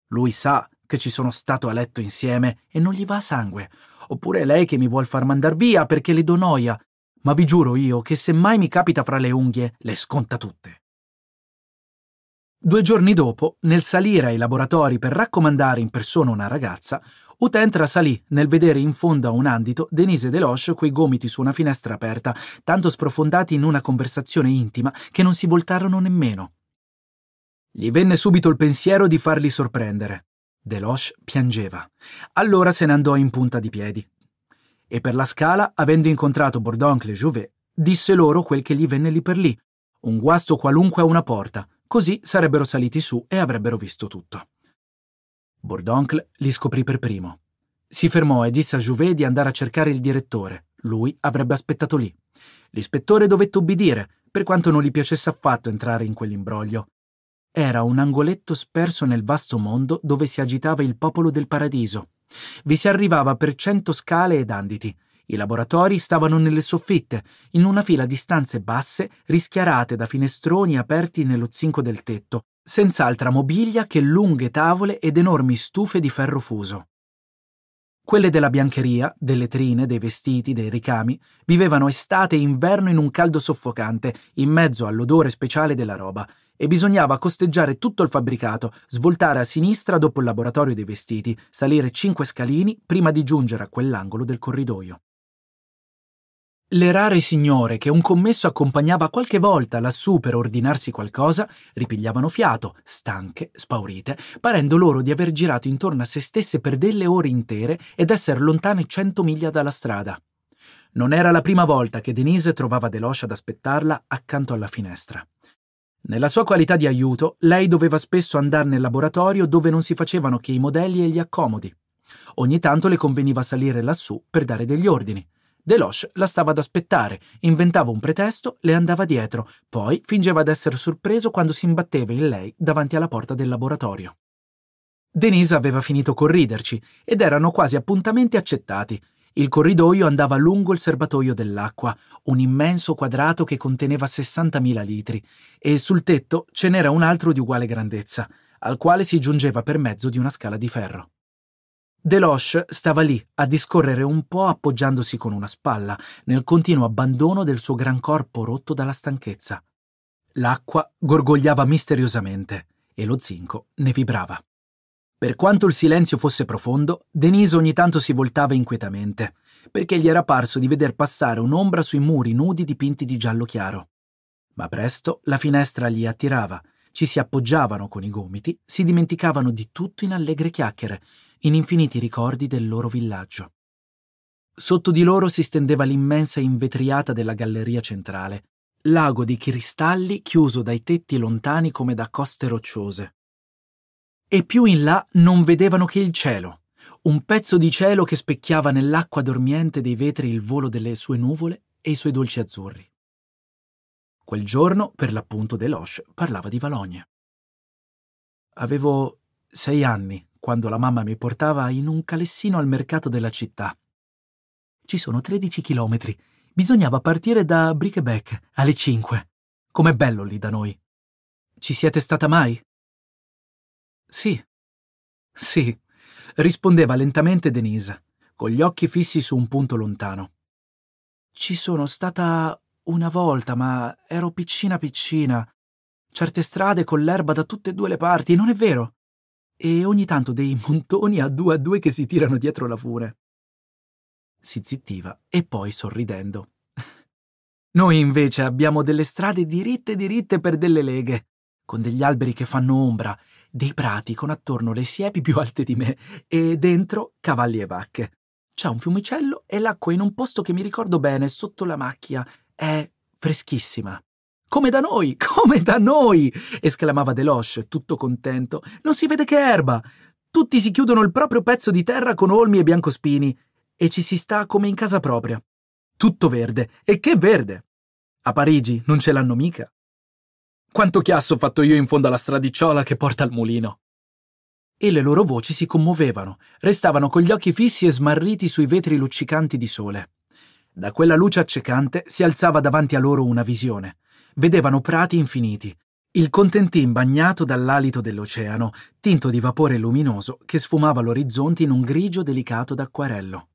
Lui sa che ci sono stato a letto insieme e non gli va a sangue. Oppure è lei che mi vuol far mandar via perché le do noia ma vi giuro io che se mai mi capita fra le unghie, le sconta tutte. Due giorni dopo, nel salire ai laboratori per raccomandare in persona una ragazza, Utentra salì nel vedere in fondo a un andito Denise Deloche coi gomiti su una finestra aperta, tanto sprofondati in una conversazione intima che non si voltarono nemmeno. Gli venne subito il pensiero di farli sorprendere. Deloche piangeva. Allora se ne andò in punta di piedi, e per la scala, avendo incontrato Bourdoncle e Jouvet, disse loro quel che gli venne lì per lì, un guasto qualunque a una porta, così sarebbero saliti su e avrebbero visto tutto. Bourdoncle li scoprì per primo. Si fermò e disse a Jouvet di andare a cercare il direttore. Lui avrebbe aspettato lì. L'ispettore dovette ubbidire, per quanto non gli piacesse affatto entrare in quell'imbroglio. Era un angoletto sperso nel vasto mondo dove si agitava il popolo del paradiso, vi si arrivava per cento scale ed anditi. I laboratori stavano nelle soffitte, in una fila di stanze basse, rischiarate da finestroni aperti nello zinco del tetto, senz'altra mobilia che lunghe tavole ed enormi stufe di ferro fuso. Quelle della biancheria, delle trine, dei vestiti, dei ricami, vivevano estate e inverno in un caldo soffocante, in mezzo all'odore speciale della roba, e bisognava costeggiare tutto il fabbricato, svoltare a sinistra dopo il laboratorio dei vestiti, salire cinque scalini prima di giungere a quell'angolo del corridoio. Le rare signore che un commesso accompagnava qualche volta lassù per ordinarsi qualcosa ripigliavano fiato, stanche, spaurite, parendo loro di aver girato intorno a se stesse per delle ore intere ed essere lontane cento miglia dalla strada. Non era la prima volta che Denise trovava Deloscia ad aspettarla accanto alla finestra. Nella sua qualità di aiuto, lei doveva spesso andare nel laboratorio dove non si facevano che i modelli e gli accomodi. Ogni tanto le conveniva salire lassù per dare degli ordini. Deloche la stava ad aspettare, inventava un pretesto, le andava dietro, poi fingeva d'essere sorpreso quando si imbatteva in lei davanti alla porta del laboratorio. Denise aveva finito col riderci ed erano quasi appuntamenti accettati, il corridoio andava lungo il serbatoio dell'acqua, un immenso quadrato che conteneva 60.000 litri, e sul tetto ce n'era un altro di uguale grandezza, al quale si giungeva per mezzo di una scala di ferro. Deloche stava lì, a discorrere un po' appoggiandosi con una spalla, nel continuo abbandono del suo gran corpo rotto dalla stanchezza. L'acqua gorgogliava misteriosamente e lo zinco ne vibrava. Per quanto il silenzio fosse profondo, Denise ogni tanto si voltava inquietamente, perché gli era parso di veder passare un'ombra sui muri nudi dipinti di giallo chiaro. Ma presto la finestra li attirava, ci si appoggiavano con i gomiti, si dimenticavano di tutto in allegre chiacchiere, in infiniti ricordi del loro villaggio. Sotto di loro si stendeva l'immensa invetriata della galleria centrale, lago di cristalli chiuso dai tetti lontani come da coste rocciose e più in là non vedevano che il cielo, un pezzo di cielo che specchiava nell'acqua dormiente dei vetri il volo delle sue nuvole e i suoi dolci azzurri. Quel giorno, per l'appunto, Deloche parlava di Valognes. Avevo sei anni quando la mamma mi portava in un calessino al mercato della città. Ci sono 13 chilometri. Bisognava partire da Briquebec alle 5. Com'è bello lì da noi. Ci siete stata mai? Sì. Sì, rispondeva lentamente Denise, con gli occhi fissi su un punto lontano. Ci sono stata una volta, ma ero piccina piccina. Certe strade con l'erba da tutte e due le parti, non è vero? E ogni tanto dei montoni a due a due che si tirano dietro la fune. Si zittiva e poi sorridendo. [LAUGHS] Noi invece abbiamo delle strade diritte diritte per delle leghe, con degli alberi che fanno ombra, dei prati con attorno le siepi più alte di me e dentro cavalli e vacche. C'è un fiumicello e l'acqua in un posto che mi ricordo bene, sotto la macchia, è freschissima. Come da noi, [LAUGHS] come da noi! esclamava Deloche, tutto contento. Non si vede che erba! Tutti si chiudono il proprio pezzo di terra con olmi e biancospini e ci si sta come in casa propria. Tutto verde, e che verde! A Parigi non ce l'hanno mica. Quanto chiasso ho fatto io in fondo alla stradiciola che porta al mulino! E le loro voci si commuovevano, restavano con gli occhi fissi e smarriti sui vetri luccicanti di sole. Da quella luce accecante si alzava davanti a loro una visione. Vedevano prati infiniti, il contentin bagnato dall'alito dell'oceano, tinto di vapore luminoso che sfumava l'orizzonte in un grigio delicato d'acquarello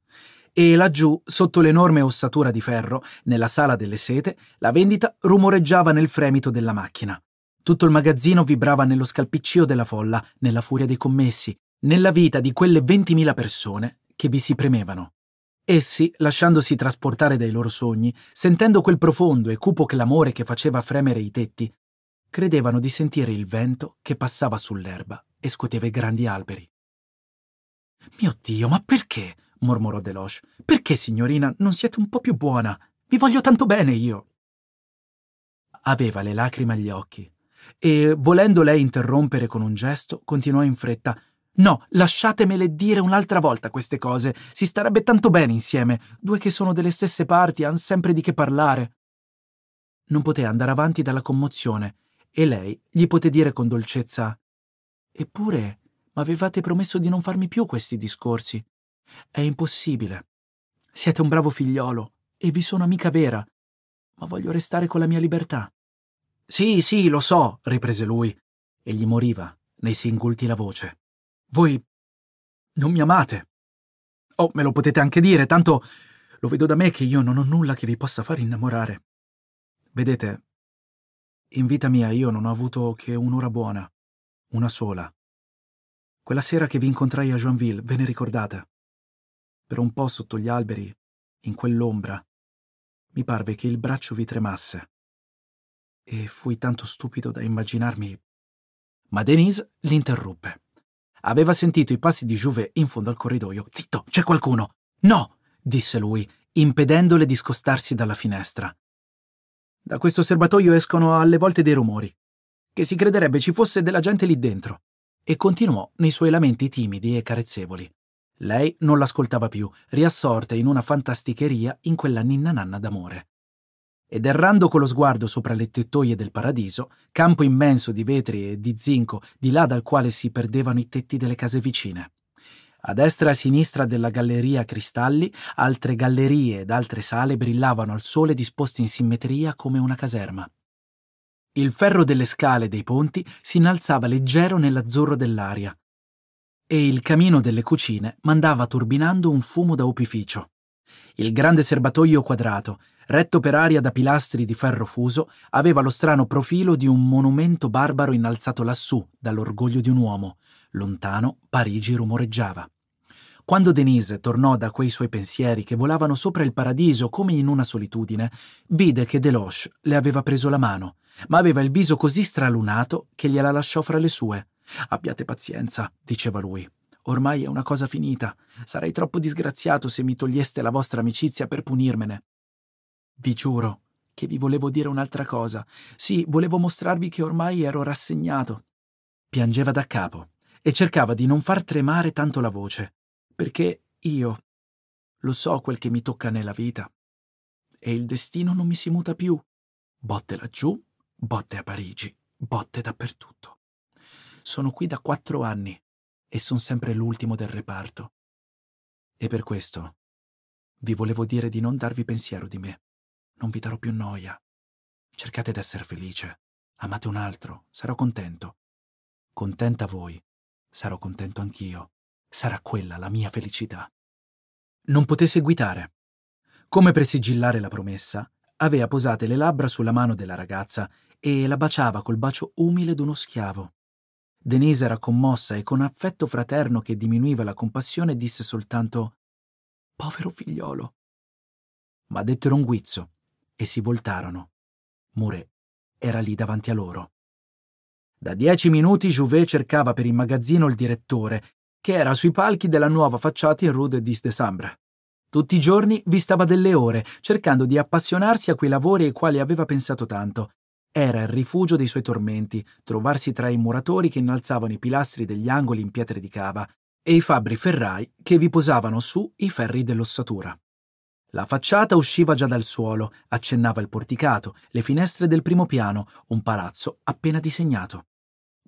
e laggiù, sotto l'enorme ossatura di ferro, nella sala delle sete, la vendita rumoreggiava nel fremito della macchina. Tutto il magazzino vibrava nello scalpiccio della folla, nella furia dei commessi, nella vita di quelle 20.000 persone che vi si premevano. Essi, lasciandosi trasportare dai loro sogni, sentendo quel profondo e cupo clamore che faceva fremere i tetti, credevano di sentire il vento che passava sull'erba e scuoteva i grandi alberi. Mio Dio, ma perché? mormorò Deloche. Perché, signorina, non siete un po' più buona? Vi voglio tanto bene io. Aveva le lacrime agli occhi e, volendo lei interrompere con un gesto, continuò in fretta. No, lasciatemele dire un'altra volta queste cose. Si starebbe tanto bene insieme. Due che sono delle stesse parti han sempre di che parlare. Non poté andare avanti dalla commozione e lei gli poté dire con dolcezza: Eppure ma avevate promesso di non farmi più questi discorsi. È impossibile. Siete un bravo figliolo e vi sono amica vera, ma voglio restare con la mia libertà. Sì, sì, lo so, riprese lui, e gli moriva nei singulti la voce. Voi non mi amate. Oh, me lo potete anche dire, tanto lo vedo da me che io non ho nulla che vi possa far innamorare. Vedete, in vita mia io non ho avuto che un'ora buona, una sola, quella sera che vi incontrai a Joinville, ve ne ricordate? Per un po' sotto gli alberi, in quell'ombra, mi parve che il braccio vi tremasse. E fui tanto stupido da immaginarmi. Ma Denise l'interruppe. Aveva sentito i passi di Jouvet in fondo al corridoio. Zitto, c'è qualcuno! No! disse lui, impedendole di scostarsi dalla finestra. Da questo serbatoio escono alle volte dei rumori, che si crederebbe ci fosse della gente lì dentro e continuò nei suoi lamenti timidi e carezzevoli. Lei non l'ascoltava più, riassorta in una fantasticheria in quella ninna-nanna d'amore. Ed errando con lo sguardo sopra le tettoie del paradiso, campo immenso di vetri e di zinco, di là dal quale si perdevano i tetti delle case vicine. A destra e a sinistra della galleria cristalli, altre gallerie ed altre sale brillavano al sole disposte in simmetria come una caserma. Il ferro delle scale dei ponti si innalzava leggero nell'azzurro dell'aria e il camino delle cucine mandava turbinando un fumo da opificio. Il grande serbatoio quadrato, retto per aria da pilastri di ferro fuso, aveva lo strano profilo di un monumento barbaro innalzato lassù dall'orgoglio di un uomo. Lontano Parigi rumoreggiava. Quando Denise tornò da quei suoi pensieri che volavano sopra il paradiso come in una solitudine, vide che Deloche le aveva preso la mano, ma aveva il viso così stralunato che gliela lasciò fra le sue. Abbiate pazienza, diceva lui. Ormai è una cosa finita. Sarei troppo disgraziato se mi toglieste la vostra amicizia per punirmene. Vi giuro che vi volevo dire un'altra cosa. Sì, volevo mostrarvi che ormai ero rassegnato. Piangeva da capo e cercava di non far tremare tanto la voce perché io lo so quel che mi tocca nella vita e il destino non mi si muta più. Botte laggiù, botte a Parigi, botte dappertutto. Sono qui da quattro anni e sono sempre l'ultimo del reparto. E per questo vi volevo dire di non darvi pensiero di me. Non vi darò più noia. Cercate d'essere felice. Amate un altro, sarò contento. Contenta voi, sarò contento anch'io sarà quella la mia felicità. Non poté seguitare. Come per sigillare la promessa, aveva posate le labbra sulla mano della ragazza e la baciava col bacio umile d'uno schiavo. Denise era commossa e con affetto fraterno che diminuiva la compassione disse soltanto Povero figliolo. Ma dettero un guizzo e si voltarono. Mure era lì davanti a loro. Da dieci minuti Jouvet cercava per il magazzino il direttore che era sui palchi della nuova facciata in Rue de 10 Tutti i giorni vi stava delle ore, cercando di appassionarsi a quei lavori ai quali aveva pensato tanto. Era il rifugio dei suoi tormenti, trovarsi tra i muratori che innalzavano i pilastri degli angoli in pietre di cava e i fabbri ferrai che vi posavano su i ferri dell'ossatura. La facciata usciva già dal suolo, accennava il porticato, le finestre del primo piano, un palazzo appena disegnato.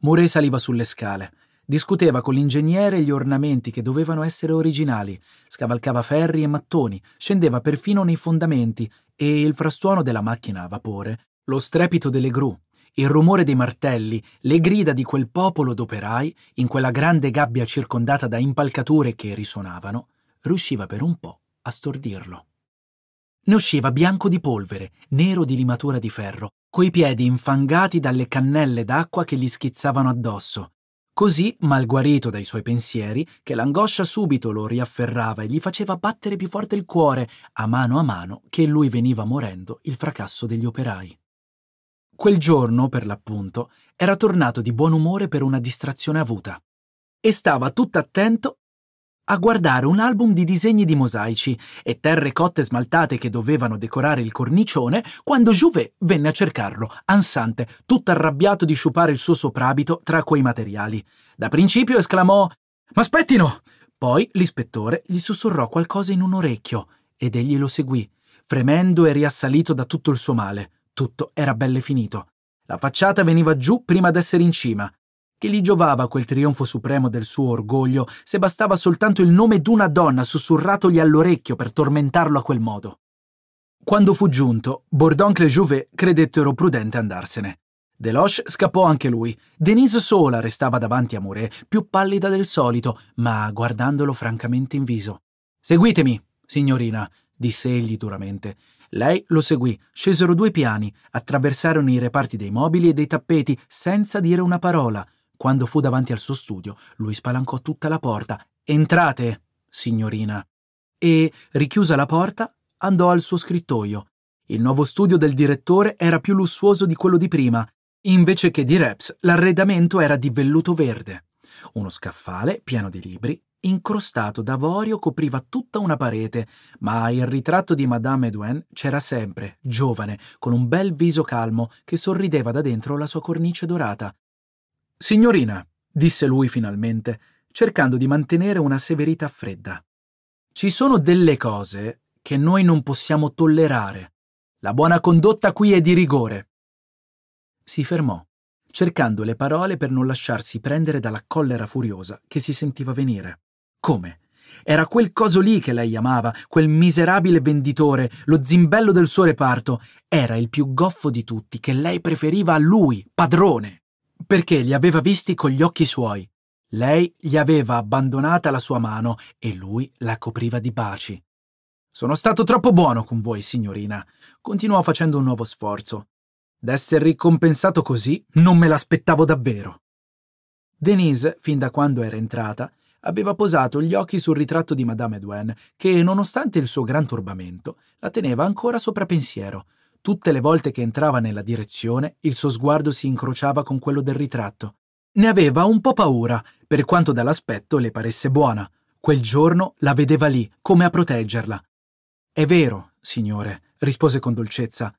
Muré saliva sulle scale. Discuteva con l'ingegnere gli ornamenti che dovevano essere originali, scavalcava ferri e mattoni, scendeva perfino nei fondamenti e il frastuono della macchina a vapore, lo strepito delle gru, il rumore dei martelli, le grida di quel popolo d'operai, in quella grande gabbia circondata da impalcature che risuonavano, riusciva per un po' a stordirlo. Ne usciva bianco di polvere, nero di limatura di ferro, coi piedi infangati dalle cannelle d'acqua che gli schizzavano addosso, Così, mal guarito dai suoi pensieri, che l'angoscia subito lo riafferrava e gli faceva battere più forte il cuore, a mano a mano che lui veniva morendo il fracasso degli operai. Quel giorno, per l'appunto, era tornato di buon umore per una distrazione avuta e stava tutto attento a guardare un album di disegni di mosaici e terre cotte smaltate che dovevano decorare il cornicione quando Jouvet venne a cercarlo, ansante, tutto arrabbiato di sciupare il suo soprabito tra quei materiali. Da principio esclamò «Ma aspettino!» Poi l'ispettore gli sussurrò qualcosa in un orecchio ed egli lo seguì, fremendo e riassalito da tutto il suo male. Tutto era belle finito. La facciata veniva giù prima d'essere in cima che gli giovava quel trionfo supremo del suo orgoglio se bastava soltanto il nome d'una donna sussurratogli all'orecchio per tormentarlo a quel modo. Quando fu giunto, Bordoncle e Jouvet credettero prudente andarsene. Deloche scappò anche lui. Denise sola restava davanti a Mouret, più pallida del solito, ma guardandolo francamente in viso. Seguitemi, signorina, disse egli duramente. Lei lo seguì, scesero due piani, attraversarono i reparti dei mobili e dei tappeti senza dire una parola, quando fu davanti al suo studio, lui spalancò tutta la porta. Entrate, signorina. E, richiusa la porta, andò al suo scrittoio. Il nuovo studio del direttore era più lussuoso di quello di prima. Invece che di reps, l'arredamento era di velluto verde. Uno scaffale, pieno di libri, incrostato d'avorio copriva tutta una parete, ma il ritratto di Madame Edouin c'era sempre, giovane, con un bel viso calmo che sorrideva da dentro la sua cornice dorata. Signorina, disse lui finalmente, cercando di mantenere una severità fredda. Ci sono delle cose che noi non possiamo tollerare. La buona condotta qui è di rigore. Si fermò, cercando le parole per non lasciarsi prendere dalla collera furiosa che si sentiva venire. Come? Era quel coso lì che lei amava, quel miserabile venditore, lo zimbello del suo reparto. Era il più goffo di tutti, che lei preferiva a lui, padrone perché li aveva visti con gli occhi suoi. Lei gli aveva abbandonata la sua mano e lui la copriva di baci. Sono stato troppo buono con voi, signorina, continuò facendo un nuovo sforzo. D'essere ricompensato così non me l'aspettavo davvero. Denise, fin da quando era entrata, aveva posato gli occhi sul ritratto di Madame Edwen, che, nonostante il suo gran turbamento, la teneva ancora sopra pensiero, Tutte le volte che entrava nella direzione, il suo sguardo si incrociava con quello del ritratto. Ne aveva un po' paura, per quanto dall'aspetto le paresse buona. Quel giorno la vedeva lì, come a proteggerla. È vero, signore, rispose con dolcezza.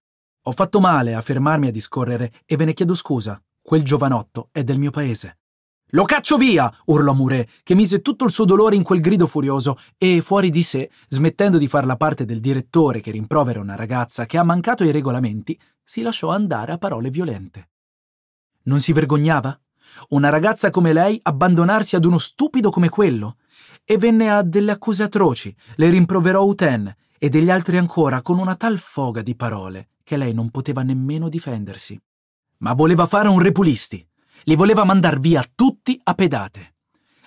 Ho fatto male a fermarmi a discorrere e ve ne chiedo scusa. Quel giovanotto è del mio paese. Lo caccio via! urlò Muré, che mise tutto il suo dolore in quel grido furioso e, fuori di sé, smettendo di far la parte del direttore che rimprovera una ragazza che ha mancato i regolamenti, si lasciò andare a parole violente. Non si vergognava? Una ragazza come lei abbandonarsi ad uno stupido come quello? E venne a delle accuse atroci, le rimproverò Uten e degli altri ancora con una tal foga di parole che lei non poteva nemmeno difendersi. Ma voleva fare un repulisti. Li voleva mandar via tutti a pedate.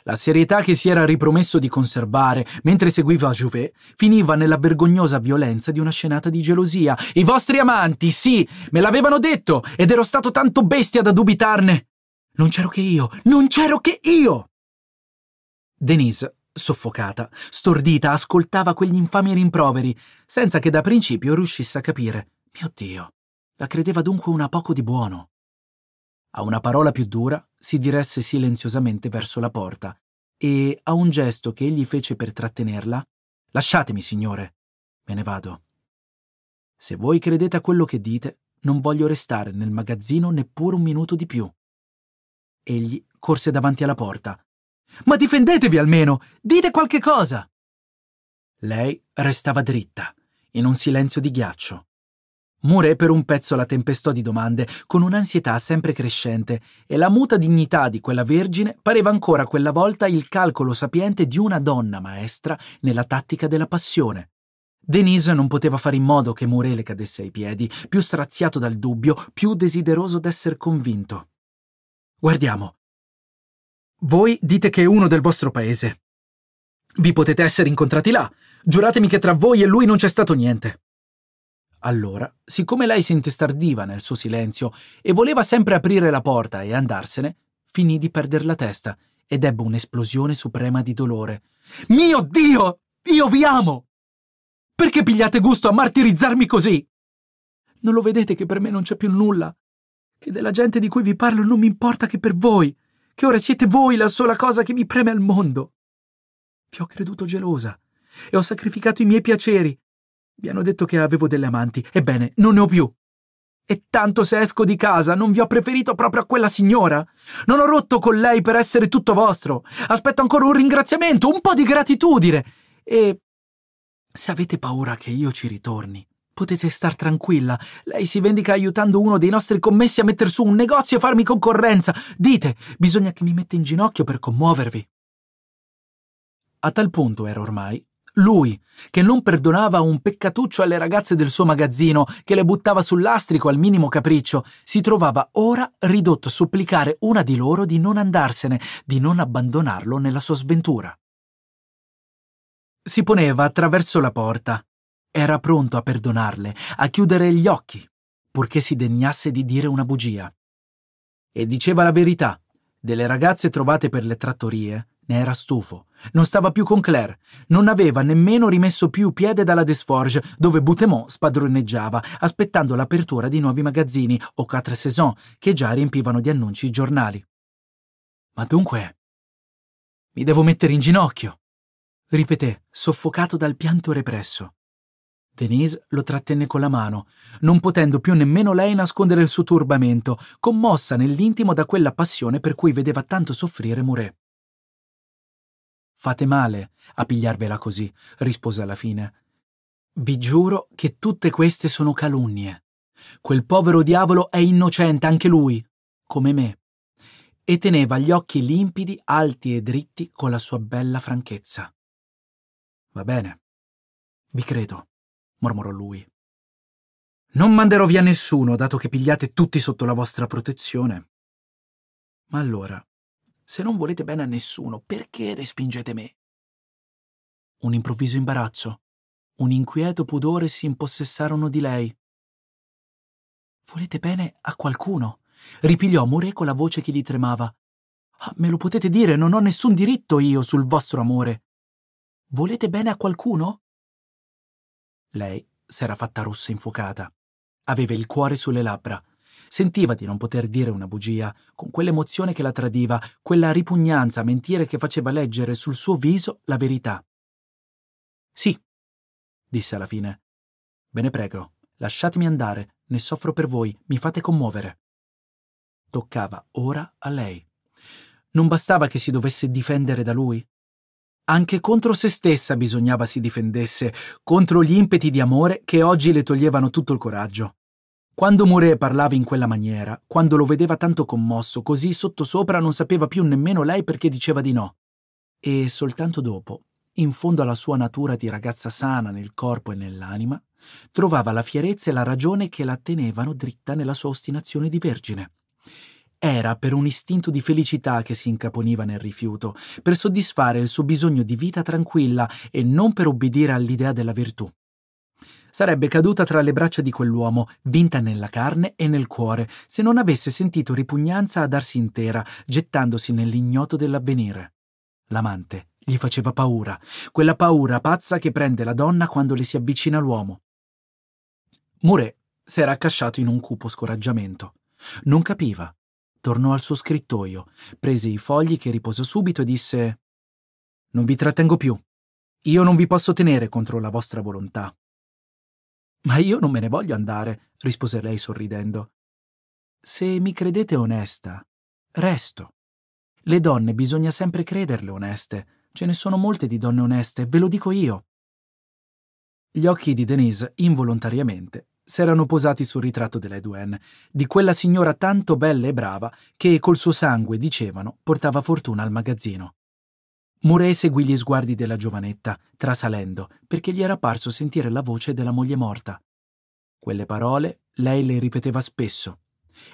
La serietà che si era ripromesso di conservare mentre seguiva Jouvet finiva nella vergognosa violenza di una scenata di gelosia. I vostri amanti, sì, me l'avevano detto ed ero stato tanto bestia da dubitarne. Non c'ero che io, non c'ero che io! Denise, soffocata, stordita, ascoltava quegli infami rimproveri, senza che da principio riuscisse a capire. Mio Dio, la credeva dunque una poco di buono. A una parola più dura si diresse silenziosamente verso la porta e, a un gesto che egli fece per trattenerla, Lasciatemi, signore, me ne vado. Se voi credete a quello che dite, non voglio restare nel magazzino neppure un minuto di più. Egli corse davanti alla porta. Ma difendetevi almeno! Dite qualche cosa! Lei restava dritta, in un silenzio di ghiaccio. Murè per un pezzo la tempestò di domande, con un'ansietà sempre crescente, e la muta dignità di quella vergine pareva ancora quella volta il calcolo sapiente di una donna maestra nella tattica della passione. Denise non poteva fare in modo che Murè le cadesse ai piedi, più straziato dal dubbio, più desideroso d'esser convinto. Guardiamo. Voi dite che è uno del vostro paese. Vi potete essere incontrati là. Giuratemi che tra voi e lui non c'è stato niente. Allora, siccome lei si intestardiva nel suo silenzio e voleva sempre aprire la porta e andarsene, finì di perder la testa ed ebbe un'esplosione suprema di dolore. Mio Dio! Io vi amo! Perché pigliate gusto a martirizzarmi così? Non lo vedete che per me non c'è più nulla? Che della gente di cui vi parlo non mi importa che per voi, che ora siete voi la sola cosa che mi preme al mondo. Vi ho creduto gelosa e ho sacrificato i miei piaceri vi hanno detto che avevo delle amanti. Ebbene, non ne ho più. E tanto se esco di casa, non vi ho preferito proprio a quella signora? Non ho rotto con lei per essere tutto vostro. Aspetto ancora un ringraziamento, un po' di gratitudine. E... Se avete paura che io ci ritorni, potete star tranquilla. Lei si vendica aiutando uno dei nostri commessi a metter su un negozio e farmi concorrenza. Dite, bisogna che mi metta in ginocchio per commuovervi. A tal punto ero ormai lui, che non perdonava un peccatuccio alle ragazze del suo magazzino, che le buttava sul lastrico al minimo capriccio, si trovava ora ridotto a supplicare una di loro di non andarsene, di non abbandonarlo nella sua sventura. Si poneva attraverso la porta. Era pronto a perdonarle, a chiudere gli occhi, purché si degnasse di dire una bugia. E diceva la verità. Delle ragazze trovate per le trattorie, ne era stufo. Non stava più con Claire. Non aveva nemmeno rimesso più piede dalla Desforge, dove Boutemont spadroneggiava, aspettando l'apertura di nuovi magazzini o quatre saison che già riempivano di annunci i giornali. Ma dunque. Mi devo mettere in ginocchio, ripeté, soffocato dal pianto represso. Denise lo trattenne con la mano, non potendo più nemmeno lei nascondere il suo turbamento, commossa nell'intimo da quella passione per cui vedeva tanto soffrire Mouret. Fate male a pigliarvela così, rispose alla fine. Vi giuro che tutte queste sono calunnie. Quel povero diavolo è innocente anche lui, come me. E teneva gli occhi limpidi, alti e dritti con la sua bella franchezza. Va bene. Vi credo, mormorò lui. Non manderò via nessuno, dato che pigliate tutti sotto la vostra protezione. Ma allora, se non volete bene a nessuno, perché respingete me? Un improvviso imbarazzo, un inquieto pudore si impossessarono di lei. Volete bene a qualcuno? ripigliò More con la voce che gli tremava. Ah, me lo potete dire, non ho nessun diritto io sul vostro amore. Volete bene a qualcuno? Lei s'era fatta rossa infuocata. Aveva il cuore sulle labbra Sentiva di non poter dire una bugia, con quell'emozione che la tradiva, quella ripugnanza a mentire che faceva leggere sul suo viso la verità. Sì, disse alla fine. Ve ne prego, lasciatemi andare, ne soffro per voi, mi fate commuovere. Toccava ora a lei. Non bastava che si dovesse difendere da lui? Anche contro se stessa bisognava si difendesse, contro gli impeti di amore che oggi le toglievano tutto il coraggio. Quando Murè parlava in quella maniera, quando lo vedeva tanto commosso, così sottosopra, non sapeva più nemmeno lei perché diceva di no. E soltanto dopo, in fondo alla sua natura di ragazza sana nel corpo e nell'anima, trovava la fierezza e la ragione che la tenevano dritta nella sua ostinazione di vergine. Era per un istinto di felicità che si incaponiva nel rifiuto, per soddisfare il suo bisogno di vita tranquilla e non per obbedire all'idea della virtù sarebbe caduta tra le braccia di quell'uomo, vinta nella carne e nel cuore, se non avesse sentito ripugnanza a darsi intera, gettandosi nell'ignoto dell'avvenire. L'amante gli faceva paura, quella paura pazza che prende la donna quando le si avvicina l'uomo. Muré s'era accasciato in un cupo scoraggiamento. Non capiva. Tornò al suo scrittoio, prese i fogli che riposò subito e disse Non vi trattengo più. Io non vi posso tenere contro la vostra volontà. Ma io non me ne voglio andare, rispose lei sorridendo. Se mi credete onesta, resto. Le donne bisogna sempre crederle oneste. Ce ne sono molte di donne oneste, ve lo dico io. Gli occhi di Denise, involontariamente, s'erano posati sul ritratto dell'Edwen, di quella signora tanto bella e brava che col suo sangue, dicevano, portava fortuna al magazzino. Murray seguì gli sguardi della giovanetta, trasalendo, perché gli era parso sentire la voce della moglie morta. Quelle parole lei le ripeteva spesso.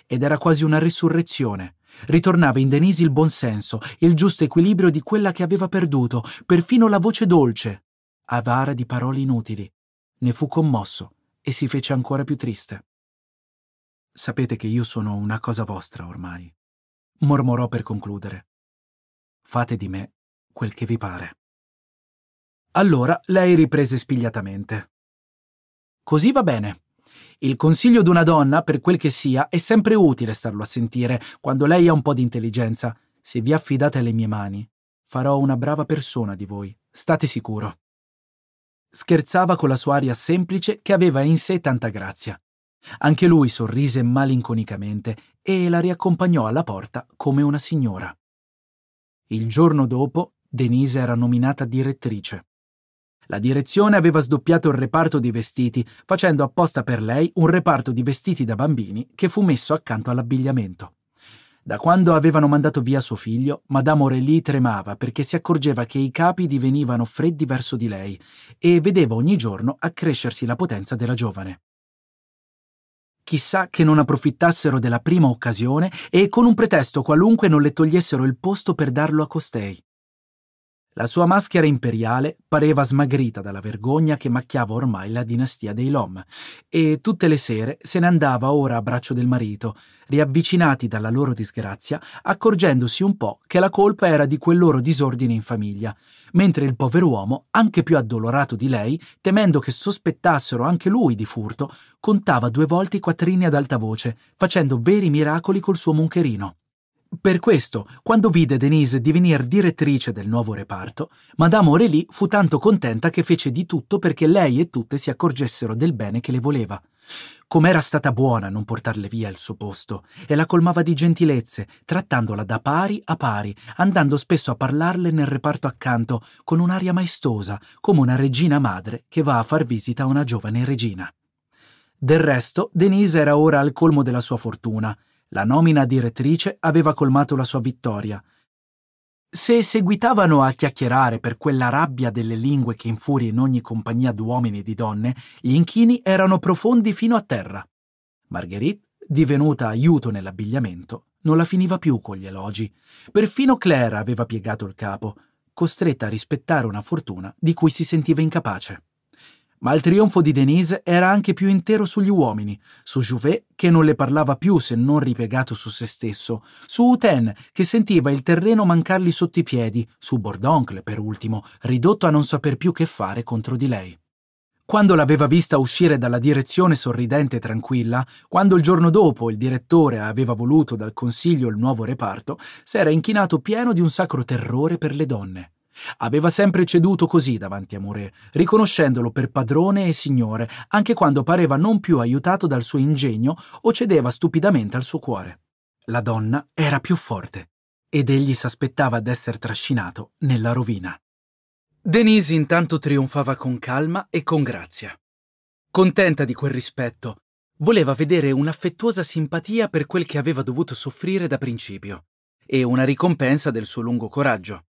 Ed era quasi una risurrezione. Ritornava in Denise il buonsenso, il giusto equilibrio di quella che aveva perduto, perfino la voce dolce, avara di parole inutili. Ne fu commosso e si fece ancora più triste. Sapete che io sono una cosa vostra ormai, mormorò per concludere. Fate di me quel che vi pare. Allora lei riprese spigliatamente. Così va bene. Il consiglio di una donna, per quel che sia, è sempre utile starlo a sentire quando lei ha un po' di intelligenza. Se vi affidate alle mie mani, farò una brava persona di voi, state sicuro. Scherzava con la sua aria semplice che aveva in sé tanta grazia. Anche lui sorrise malinconicamente e la riaccompagnò alla porta come una signora. Il giorno dopo Denise era nominata direttrice. La direzione aveva sdoppiato il reparto di vestiti, facendo apposta per lei un reparto di vestiti da bambini che fu messo accanto all'abbigliamento. Da quando avevano mandato via suo figlio, Madame Aurélie tremava perché si accorgeva che i capi divenivano freddi verso di lei e vedeva ogni giorno accrescersi la potenza della giovane. Chissà che non approfittassero della prima occasione e con un pretesto qualunque non le togliessero il posto per darlo a costei. La sua maschera imperiale pareva smagrita dalla vergogna che macchiava ormai la dinastia dei Lom, e tutte le sere se ne andava ora a braccio del marito, riavvicinati dalla loro disgrazia, accorgendosi un po' che la colpa era di quel loro disordine in famiglia, mentre il povero uomo, anche più addolorato di lei, temendo che sospettassero anche lui di furto, contava due volte i quattrini ad alta voce, facendo veri miracoli col suo moncherino. Per questo, quando vide Denise divenir direttrice del nuovo reparto, Madame Aurélie fu tanto contenta che fece di tutto perché lei e tutte si accorgessero del bene che le voleva. Com'era stata buona a non portarle via il suo posto, e la colmava di gentilezze, trattandola da pari a pari, andando spesso a parlarle nel reparto accanto, con un'aria maestosa, come una regina madre che va a far visita a una giovane regina. Del resto, Denise era ora al colmo della sua fortuna la nomina direttrice aveva colmato la sua vittoria. Se seguitavano a chiacchierare per quella rabbia delle lingue che infuria in ogni compagnia d'uomini e di donne, gli inchini erano profondi fino a terra. Marguerite, divenuta aiuto nell'abbigliamento, non la finiva più con gli elogi. Perfino Claire aveva piegato il capo, costretta a rispettare una fortuna di cui si sentiva incapace. Ma il trionfo di Denise era anche più intero sugli uomini, su Jouvet che non le parlava più se non ripiegato su se stesso, su Uten che sentiva il terreno mancargli sotto i piedi, su Bordoncle per ultimo, ridotto a non saper più che fare contro di lei. Quando l'aveva vista uscire dalla direzione sorridente e tranquilla, quando il giorno dopo il direttore aveva voluto dal consiglio il nuovo reparto, s'era inchinato pieno di un sacro terrore per le donne. Aveva sempre ceduto così davanti a Muré, riconoscendolo per padrone e signore, anche quando pareva non più aiutato dal suo ingegno o cedeva stupidamente al suo cuore. La donna era più forte ed egli s'aspettava d'essere trascinato nella rovina. Denise intanto trionfava con calma e con grazia. Contenta di quel rispetto, voleva vedere un'affettuosa simpatia per quel che aveva dovuto soffrire da principio e una ricompensa del suo lungo coraggio.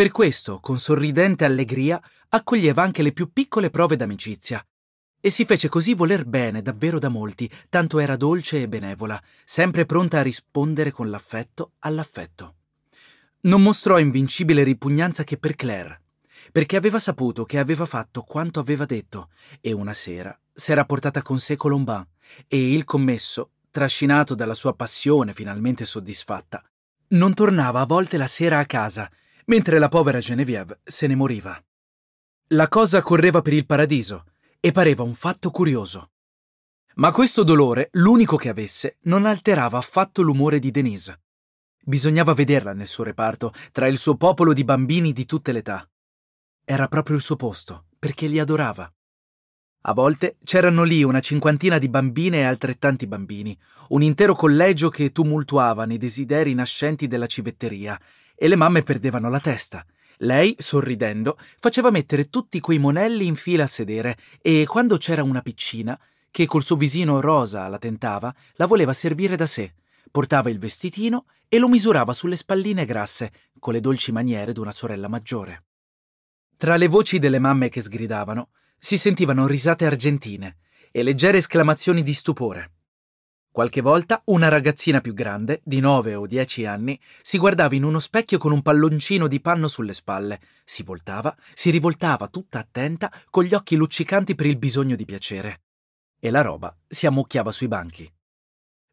Per questo, con sorridente allegria, accoglieva anche le più piccole prove d'amicizia. E si fece così voler bene davvero da molti, tanto era dolce e benevola, sempre pronta a rispondere con l'affetto all'affetto. Non mostrò invincibile ripugnanza che per Claire, perché aveva saputo che aveva fatto quanto aveva detto, e una sera s'era portata con sé Colombin, e il commesso, trascinato dalla sua passione finalmente soddisfatta, non tornava a volte la sera a casa mentre la povera Genevieve se ne moriva. La cosa correva per il paradiso e pareva un fatto curioso. Ma questo dolore, l'unico che avesse, non alterava affatto l'umore di Denise. Bisognava vederla nel suo reparto, tra il suo popolo di bambini di tutte le età. Era proprio il suo posto, perché li adorava. A volte c'erano lì una cinquantina di bambine e altrettanti bambini, un intero collegio che tumultuava nei desideri nascenti della civetteria e le mamme perdevano la testa. Lei, sorridendo, faceva mettere tutti quei monelli in fila a sedere e quando c'era una piccina, che col suo visino rosa la tentava, la voleva servire da sé. Portava il vestitino e lo misurava sulle spalline grasse, con le dolci maniere d'una sorella maggiore. Tra le voci delle mamme che sgridavano, si sentivano risate argentine e leggere esclamazioni di stupore. Qualche volta una ragazzina più grande, di nove o dieci anni, si guardava in uno specchio con un palloncino di panno sulle spalle, si voltava, si rivoltava tutta attenta, con gli occhi luccicanti per il bisogno di piacere. E la roba si ammucchiava sui banchi.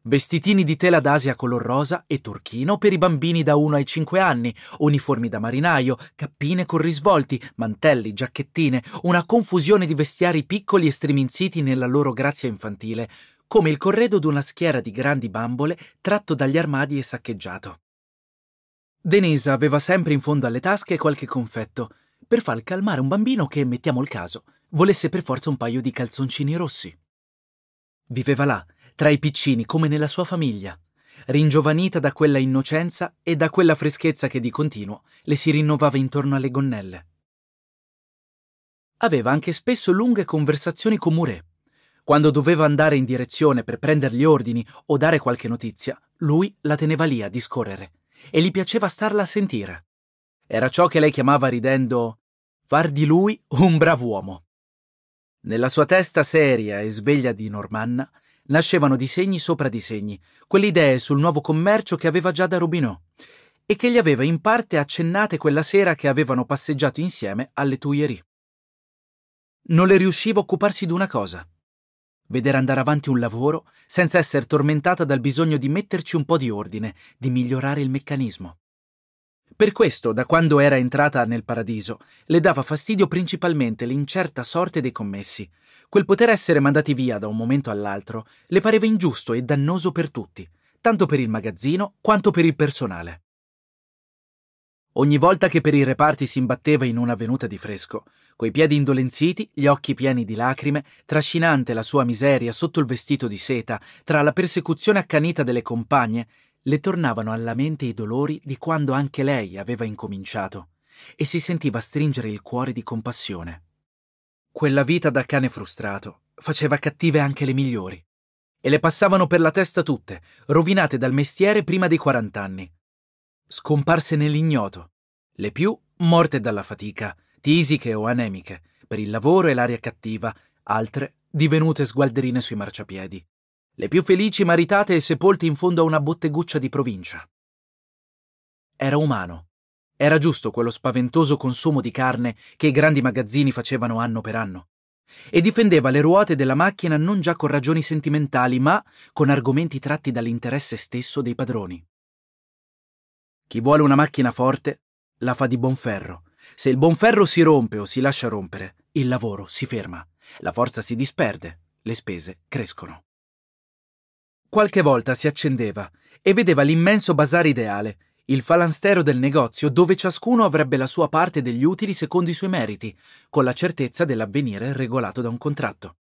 Vestitini di tela d'asia color rosa e turchino per i bambini da 1 ai 5 anni, uniformi da marinaio, cappine con risvolti, mantelli, giacchettine, una confusione di vestiari piccoli e striminziti nella loro grazia infantile, come il corredo d'una schiera di grandi bambole tratto dagli armadi e saccheggiato. Denisa aveva sempre in fondo alle tasche qualche confetto, per far calmare un bambino che, mettiamo il caso, volesse per forza un paio di calzoncini rossi. Viveva là, tra i piccini, come nella sua famiglia, ringiovanita da quella innocenza e da quella freschezza che di continuo le si rinnovava intorno alle gonnelle. Aveva anche spesso lunghe conversazioni con Muré, quando doveva andare in direzione per prendere gli ordini o dare qualche notizia, lui la teneva lì a discorrere e gli piaceva starla a sentire. Era ciò che lei chiamava ridendo far di lui un brav'uomo. Nella sua testa seria e sveglia di Normanna nascevano disegni sopra disegni, quelle idee sul nuovo commercio che aveva già da Rubinò e che gli aveva in parte accennate quella sera che avevano passeggiato insieme alle Tuileries. Non le riusciva a occuparsi di una cosa – vedere andare avanti un lavoro senza essere tormentata dal bisogno di metterci un po' di ordine, di migliorare il meccanismo. Per questo, da quando era entrata nel paradiso, le dava fastidio principalmente l'incerta sorte dei commessi. Quel poter essere mandati via da un momento all'altro le pareva ingiusto e dannoso per tutti, tanto per il magazzino quanto per il personale. Ogni volta che per i reparti si imbatteva in una venuta di fresco, coi piedi indolenziti, gli occhi pieni di lacrime, trascinante la sua miseria sotto il vestito di seta, tra la persecuzione accanita delle compagne, le tornavano alla mente i dolori di quando anche lei aveva incominciato e si sentiva stringere il cuore di compassione. Quella vita da cane frustrato faceva cattive anche le migliori. E le passavano per la testa tutte, rovinate dal mestiere prima dei quarant'anni, scomparse nell'ignoto, le più morte dalla fatica, tisiche o anemiche, per il lavoro e l'aria cattiva, altre divenute sgualderine sui marciapiedi, le più felici maritate e sepolte in fondo a una botteguccia di provincia. Era umano. Era giusto quello spaventoso consumo di carne che i grandi magazzini facevano anno per anno. E difendeva le ruote della macchina non già con ragioni sentimentali, ma con argomenti tratti dall'interesse stesso dei padroni. Chi vuole una macchina forte la fa di buon ferro. Se il buon ferro si rompe o si lascia rompere, il lavoro si ferma, la forza si disperde, le spese crescono. Qualche volta si accendeva e vedeva l'immenso bazar ideale, il falanstero del negozio dove ciascuno avrebbe la sua parte degli utili secondo i suoi meriti, con la certezza dell'avvenire regolato da un contratto.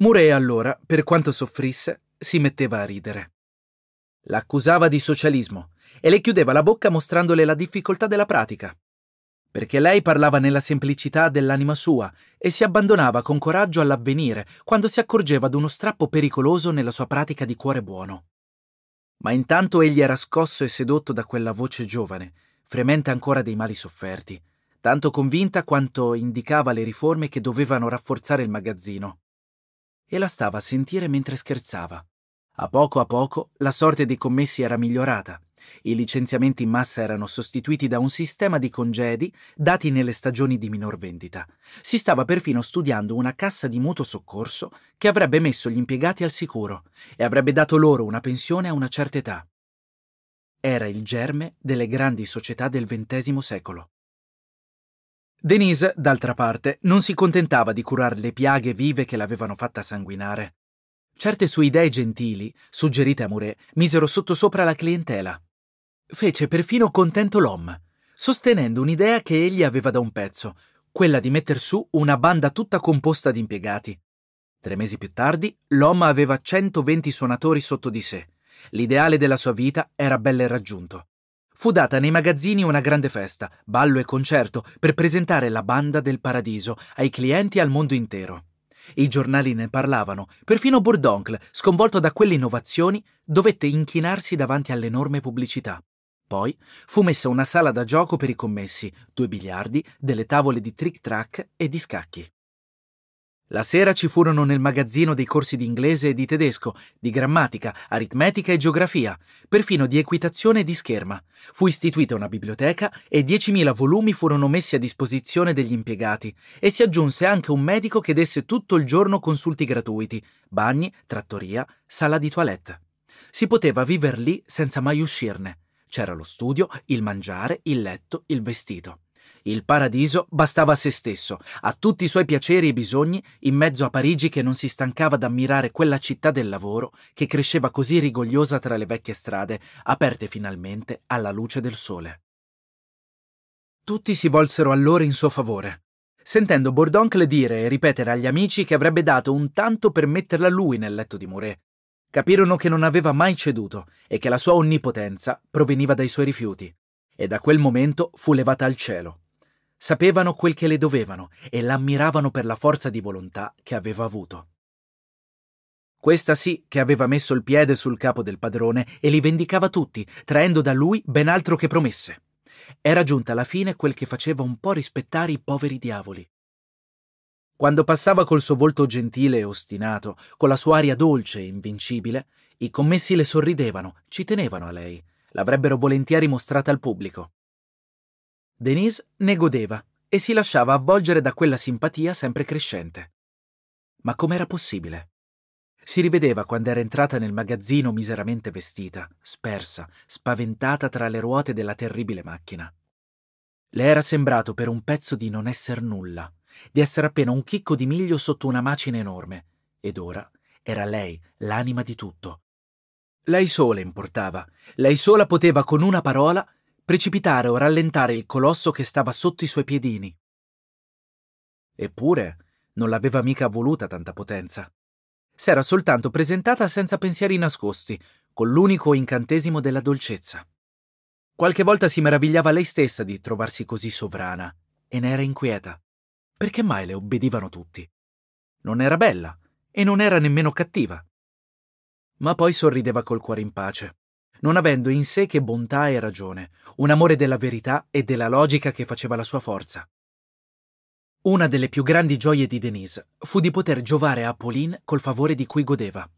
Murray allora, per quanto soffrisse, si metteva a ridere. L'accusava di socialismo e le chiudeva la bocca mostrandole la difficoltà della pratica. Perché lei parlava nella semplicità dell'anima sua e si abbandonava con coraggio all'avvenire quando si accorgeva d'uno strappo pericoloso nella sua pratica di cuore buono. Ma intanto egli era scosso e sedotto da quella voce giovane, fremente ancora dei mali sofferti, tanto convinta quanto indicava le riforme che dovevano rafforzare il magazzino. E la stava a sentire mentre scherzava. A poco a poco la sorte dei commessi era migliorata. I licenziamenti in massa erano sostituiti da un sistema di congedi dati nelle stagioni di minor vendita. Si stava perfino studiando una cassa di mutuo soccorso che avrebbe messo gli impiegati al sicuro e avrebbe dato loro una pensione a una certa età. Era il germe delle grandi società del XX secolo. Denise, d'altra parte, non si contentava di curare le piaghe vive che l'avevano fatta sanguinare. Certe sue idee gentili, suggerite a Muré, misero sottosopra la clientela. Fece perfino contento l'OM, sostenendo un'idea che egli aveva da un pezzo, quella di metter su una banda tutta composta di impiegati. Tre mesi più tardi, l'OM aveva 120 suonatori sotto di sé. L'ideale della sua vita era belle raggiunto fu data nei magazzini una grande festa, ballo e concerto, per presentare la banda del paradiso ai clienti e al mondo intero. I giornali ne parlavano, perfino Bourdoncle, sconvolto da quelle innovazioni, dovette inchinarsi davanti all'enorme pubblicità. Poi fu messa una sala da gioco per i commessi, due biliardi, delle tavole di trick-track e di scacchi. La sera ci furono nel magazzino dei corsi di inglese e di tedesco, di grammatica, aritmetica e geografia, perfino di equitazione e di scherma. Fu istituita una biblioteca e 10.000 volumi furono messi a disposizione degli impiegati e si aggiunse anche un medico che desse tutto il giorno consulti gratuiti, bagni, trattoria, sala di toilette. Si poteva viver lì senza mai uscirne. C'era lo studio, il mangiare, il letto, il vestito. Il paradiso bastava a se stesso, a tutti i suoi piaceri e bisogni, in mezzo a Parigi che non si stancava d'ammirare quella città del lavoro che cresceva così rigogliosa tra le vecchie strade, aperte finalmente alla luce del sole. Tutti si volsero allora in suo favore, sentendo Bourdoncle dire e ripetere agli amici che avrebbe dato un tanto per metterla lui nel letto di Mouret. Capirono che non aveva mai ceduto e che la sua onnipotenza proveniva dai suoi rifiuti, e da quel momento fu levata al cielo, Sapevano quel che le dovevano e l'ammiravano per la forza di volontà che aveva avuto. Questa sì che aveva messo il piede sul capo del padrone e li vendicava tutti, traendo da lui ben altro che promesse. Era giunta alla fine quel che faceva un po' rispettare i poveri diavoli. Quando passava col suo volto gentile e ostinato, con la sua aria dolce e invincibile, i commessi le sorridevano, ci tenevano a lei, l'avrebbero volentieri mostrata al pubblico. Denise ne godeva e si lasciava avvolgere da quella simpatia sempre crescente. Ma com'era possibile? Si rivedeva quando era entrata nel magazzino miseramente vestita, spersa, spaventata tra le ruote della terribile macchina. Le era sembrato per un pezzo di non esser nulla, di essere appena un chicco di miglio sotto una macina enorme, ed ora era lei l'anima di tutto. Lei sola importava, lei sola poteva con una parola precipitare o rallentare il colosso che stava sotto i suoi piedini. Eppure non l'aveva mica voluta tanta potenza. S'era soltanto presentata senza pensieri nascosti, con l'unico incantesimo della dolcezza. Qualche volta si meravigliava lei stessa di trovarsi così sovrana e ne era inquieta. Perché mai le obbedivano tutti? Non era bella e non era nemmeno cattiva. Ma poi sorrideva col cuore in pace non avendo in sé che bontà e ragione, un amore della verità e della logica che faceva la sua forza. Una delle più grandi gioie di Denise fu di poter giovare a Pauline col favore di cui godeva.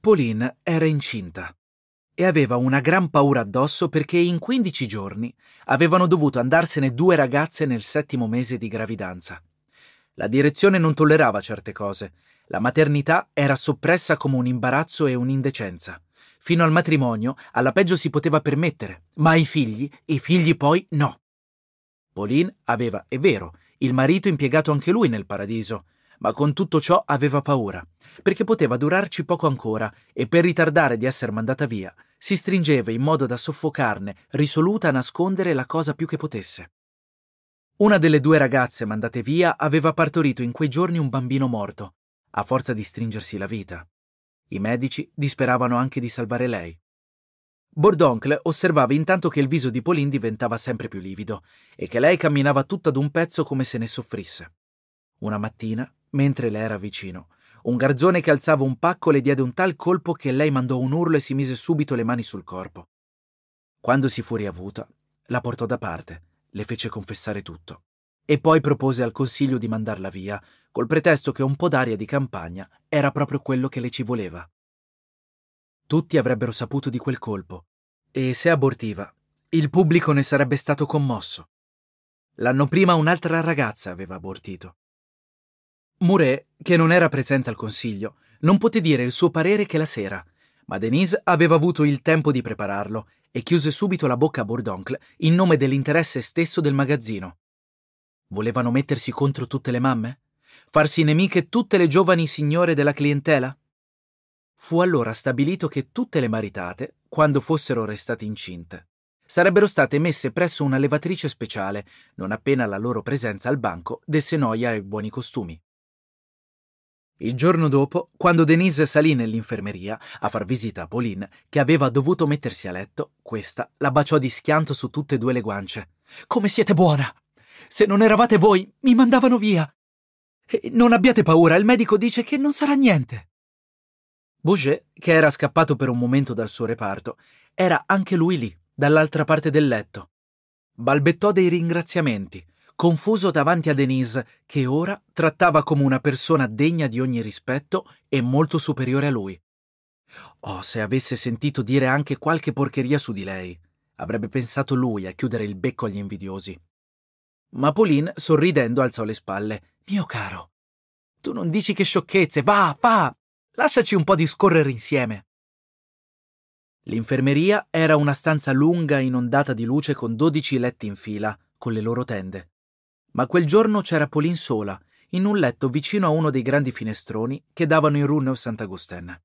Pauline era incinta e aveva una gran paura addosso perché in 15 giorni avevano dovuto andarsene due ragazze nel settimo mese di gravidanza. La direzione non tollerava certe cose, la maternità era soppressa come un imbarazzo e un'indecenza. Fino al matrimonio, alla peggio si poteva permettere, ma i figli, i figli poi no. Pauline aveva, è vero, il marito impiegato anche lui nel paradiso, ma con tutto ciò aveva paura, perché poteva durarci poco ancora e per ritardare di essere mandata via, si stringeva in modo da soffocarne, risoluta a nascondere la cosa più che potesse. Una delle due ragazze mandate via aveva partorito in quei giorni un bambino morto, a forza di stringersi la vita. I medici disperavano anche di salvare lei. Bordoncle osservava intanto che il viso di Pauline diventava sempre più livido e che lei camminava tutta ad un pezzo come se ne soffrisse. Una mattina, mentre lei era vicino, un garzone che alzava un pacco le diede un tal colpo che lei mandò un urlo e si mise subito le mani sul corpo. Quando si fu riavuta, la portò da parte, le fece confessare tutto e poi propose al consiglio di mandarla via, col pretesto che un po' d'aria di campagna era proprio quello che le ci voleva. Tutti avrebbero saputo di quel colpo, e se abortiva, il pubblico ne sarebbe stato commosso. L'anno prima un'altra ragazza aveva abortito. Mouret, che non era presente al consiglio, non poté dire il suo parere che la sera, ma Denise aveva avuto il tempo di prepararlo e chiuse subito la bocca a Bourdoncle in nome dell'interesse stesso del magazzino. Volevano mettersi contro tutte le mamme? Farsi nemiche tutte le giovani signore della clientela? Fu allora stabilito che tutte le maritate, quando fossero restate incinte, sarebbero state messe presso una levatrice speciale, non appena la loro presenza al banco desse noia ai buoni costumi. Il giorno dopo, quando Denise salì nell'infermeria a far visita a Pauline, che aveva dovuto mettersi a letto, questa la baciò di schianto su tutte e due le guance. Come siete buona! Se non eravate voi, mi mandavano via. E non abbiate paura, il medico dice che non sarà niente. Bouget, che era scappato per un momento dal suo reparto, era anche lui lì, dall'altra parte del letto. Balbettò dei ringraziamenti, confuso davanti a Denise, che ora trattava come una persona degna di ogni rispetto e molto superiore a lui. Oh, se avesse sentito dire anche qualche porcheria su di lei, avrebbe pensato lui a chiudere il becco agli invidiosi. Ma Pauline, sorridendo, alzò le spalle. Mio caro, tu non dici che sciocchezze, va, va! Lasciaci un po' di scorrere insieme. L'infermeria era una stanza lunga inondata di luce con dodici letti in fila, con le loro tende. Ma quel giorno c'era Pauline sola, in un letto vicino a uno dei grandi finestroni che davano in Runneo Sant'Agustin.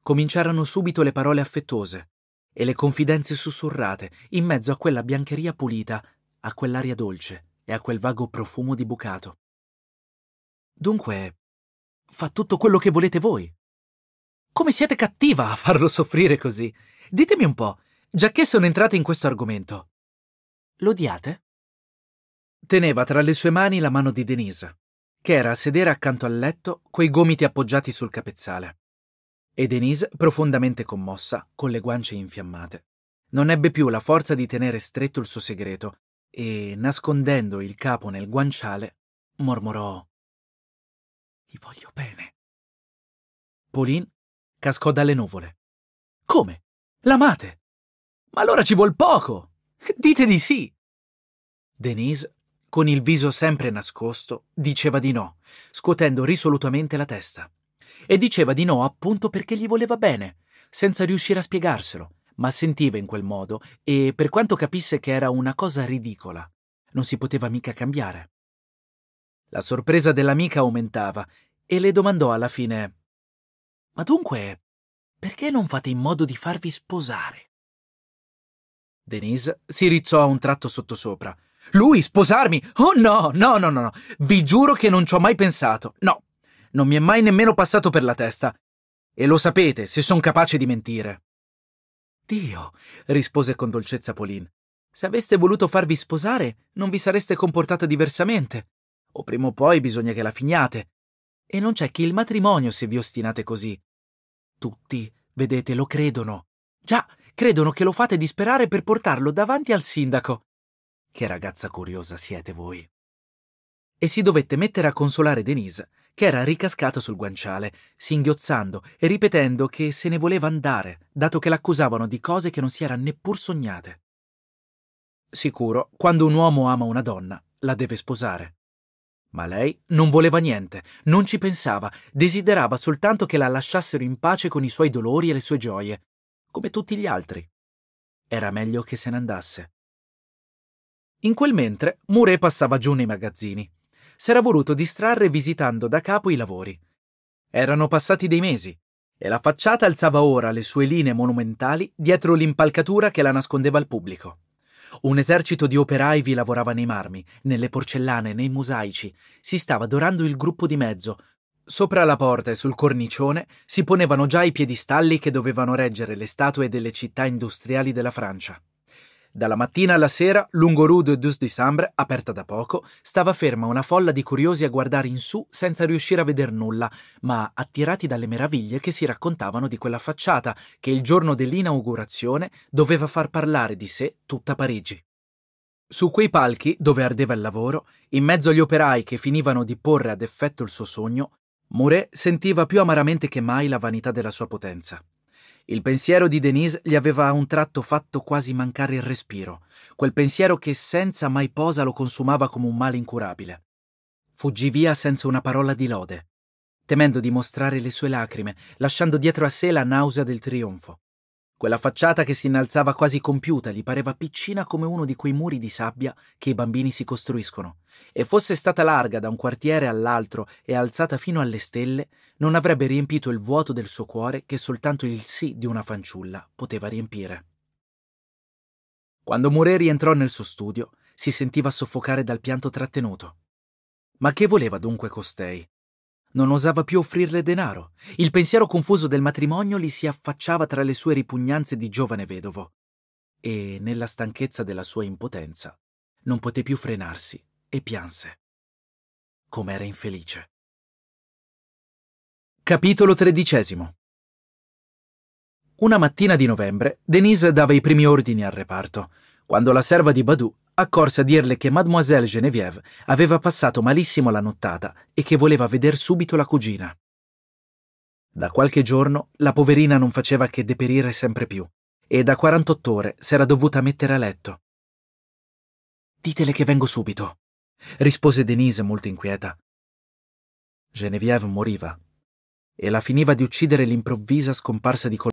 Cominciarono subito le parole affettuose e le confidenze sussurrate in mezzo a quella biancheria pulita a quell'aria dolce e a quel vago profumo di bucato. Dunque, fa tutto quello che volete voi. Come siete cattiva a farlo soffrire così? Ditemi un po', giacché sono entrata in questo argomento. L'odiate? Teneva tra le sue mani la mano di Denise, che era a sedere accanto al letto coi gomiti appoggiati sul capezzale. E Denise, profondamente commossa, con le guance infiammate, non ebbe più la forza di tenere stretto il suo segreto e, nascondendo il capo nel guanciale, mormorò Ti voglio bene. Pauline cascò dalle nuvole. Come? L'amate? Ma allora ci vuol poco! Dite di sì! Denise, con il viso sempre nascosto, diceva di no, scuotendo risolutamente la testa. E diceva di no appunto perché gli voleva bene, senza riuscire a spiegarselo, ma sentiva in quel modo e per quanto capisse che era una cosa ridicola, non si poteva mica cambiare. La sorpresa dell'amica aumentava e le domandò alla fine Ma dunque, perché non fate in modo di farvi sposare? Denise si rizzò a un tratto sottosopra. Lui, sposarmi? Oh no, no, no, no, vi giuro che non ci ho mai pensato. No, non mi è mai nemmeno passato per la testa. E lo sapete, se son capace di mentire. Dio, rispose con dolcezza Pauline, se aveste voluto farvi sposare, non vi sareste comportata diversamente. O prima o poi bisogna che la finiate. E non c'è che il matrimonio se vi ostinate così. Tutti, vedete, lo credono. Già, credono che lo fate disperare per portarlo davanti al sindaco. Che ragazza curiosa siete voi. E si dovette mettere a consolare Denise che era ricascata sul guanciale, singhiozzando e ripetendo che se ne voleva andare, dato che l'accusavano di cose che non si era neppur sognate. Sicuro, quando un uomo ama una donna, la deve sposare. Ma lei non voleva niente, non ci pensava, desiderava soltanto che la lasciassero in pace con i suoi dolori e le sue gioie, come tutti gli altri. Era meglio che se ne andasse. In quel mentre Muré passava giù nei magazzini s'era voluto distrarre visitando da capo i lavori. Erano passati dei mesi e la facciata alzava ora le sue linee monumentali dietro l'impalcatura che la nascondeva al pubblico. Un esercito di operai vi lavorava nei marmi, nelle porcellane, nei mosaici. Si stava dorando il gruppo di mezzo. Sopra la porta e sul cornicione si ponevano già i piedistalli che dovevano reggere le statue delle città industriali della Francia. Dalla mattina alla sera, lungo Rue de Deux Sambre, aperta da poco, stava ferma una folla di curiosi a guardare in su senza riuscire a veder nulla, ma attirati dalle meraviglie che si raccontavano di quella facciata che il giorno dell'inaugurazione doveva far parlare di sé tutta Parigi. Su quei palchi, dove ardeva il lavoro, in mezzo agli operai che finivano di porre ad effetto il suo sogno, Mouret sentiva più amaramente che mai la vanità della sua potenza. Il pensiero di Denise gli aveva a un tratto fatto quasi mancare il respiro, quel pensiero che senza mai posa lo consumava come un male incurabile. Fuggì via senza una parola di lode, temendo di mostrare le sue lacrime, lasciando dietro a sé la nausea del trionfo. Quella facciata che si innalzava quasi compiuta gli pareva piccina come uno di quei muri di sabbia che i bambini si costruiscono, e fosse stata larga da un quartiere all'altro e alzata fino alle stelle, non avrebbe riempito il vuoto del suo cuore che soltanto il sì di una fanciulla poteva riempire. Quando Muré rientrò nel suo studio, si sentiva soffocare dal pianto trattenuto. Ma che voleva dunque costei? Non osava più offrirle denaro. Il pensiero confuso del matrimonio gli si affacciava tra le sue ripugnanze di giovane vedovo. E, nella stanchezza della sua impotenza, non poté più frenarsi e pianse. Com'era infelice. Capitolo XIII Una mattina di novembre, Denise dava i primi ordini al reparto, quando la serva di Badou accorse a dirle che Mademoiselle Geneviève aveva passato malissimo la nottata e che voleva veder subito la cugina. Da qualche giorno la poverina non faceva che deperire sempre più e da 48 ore s'era dovuta mettere a letto. Ditele che vengo subito, rispose Denise molto inquieta. Geneviève moriva e la finiva di uccidere l'improvvisa scomparsa di colore.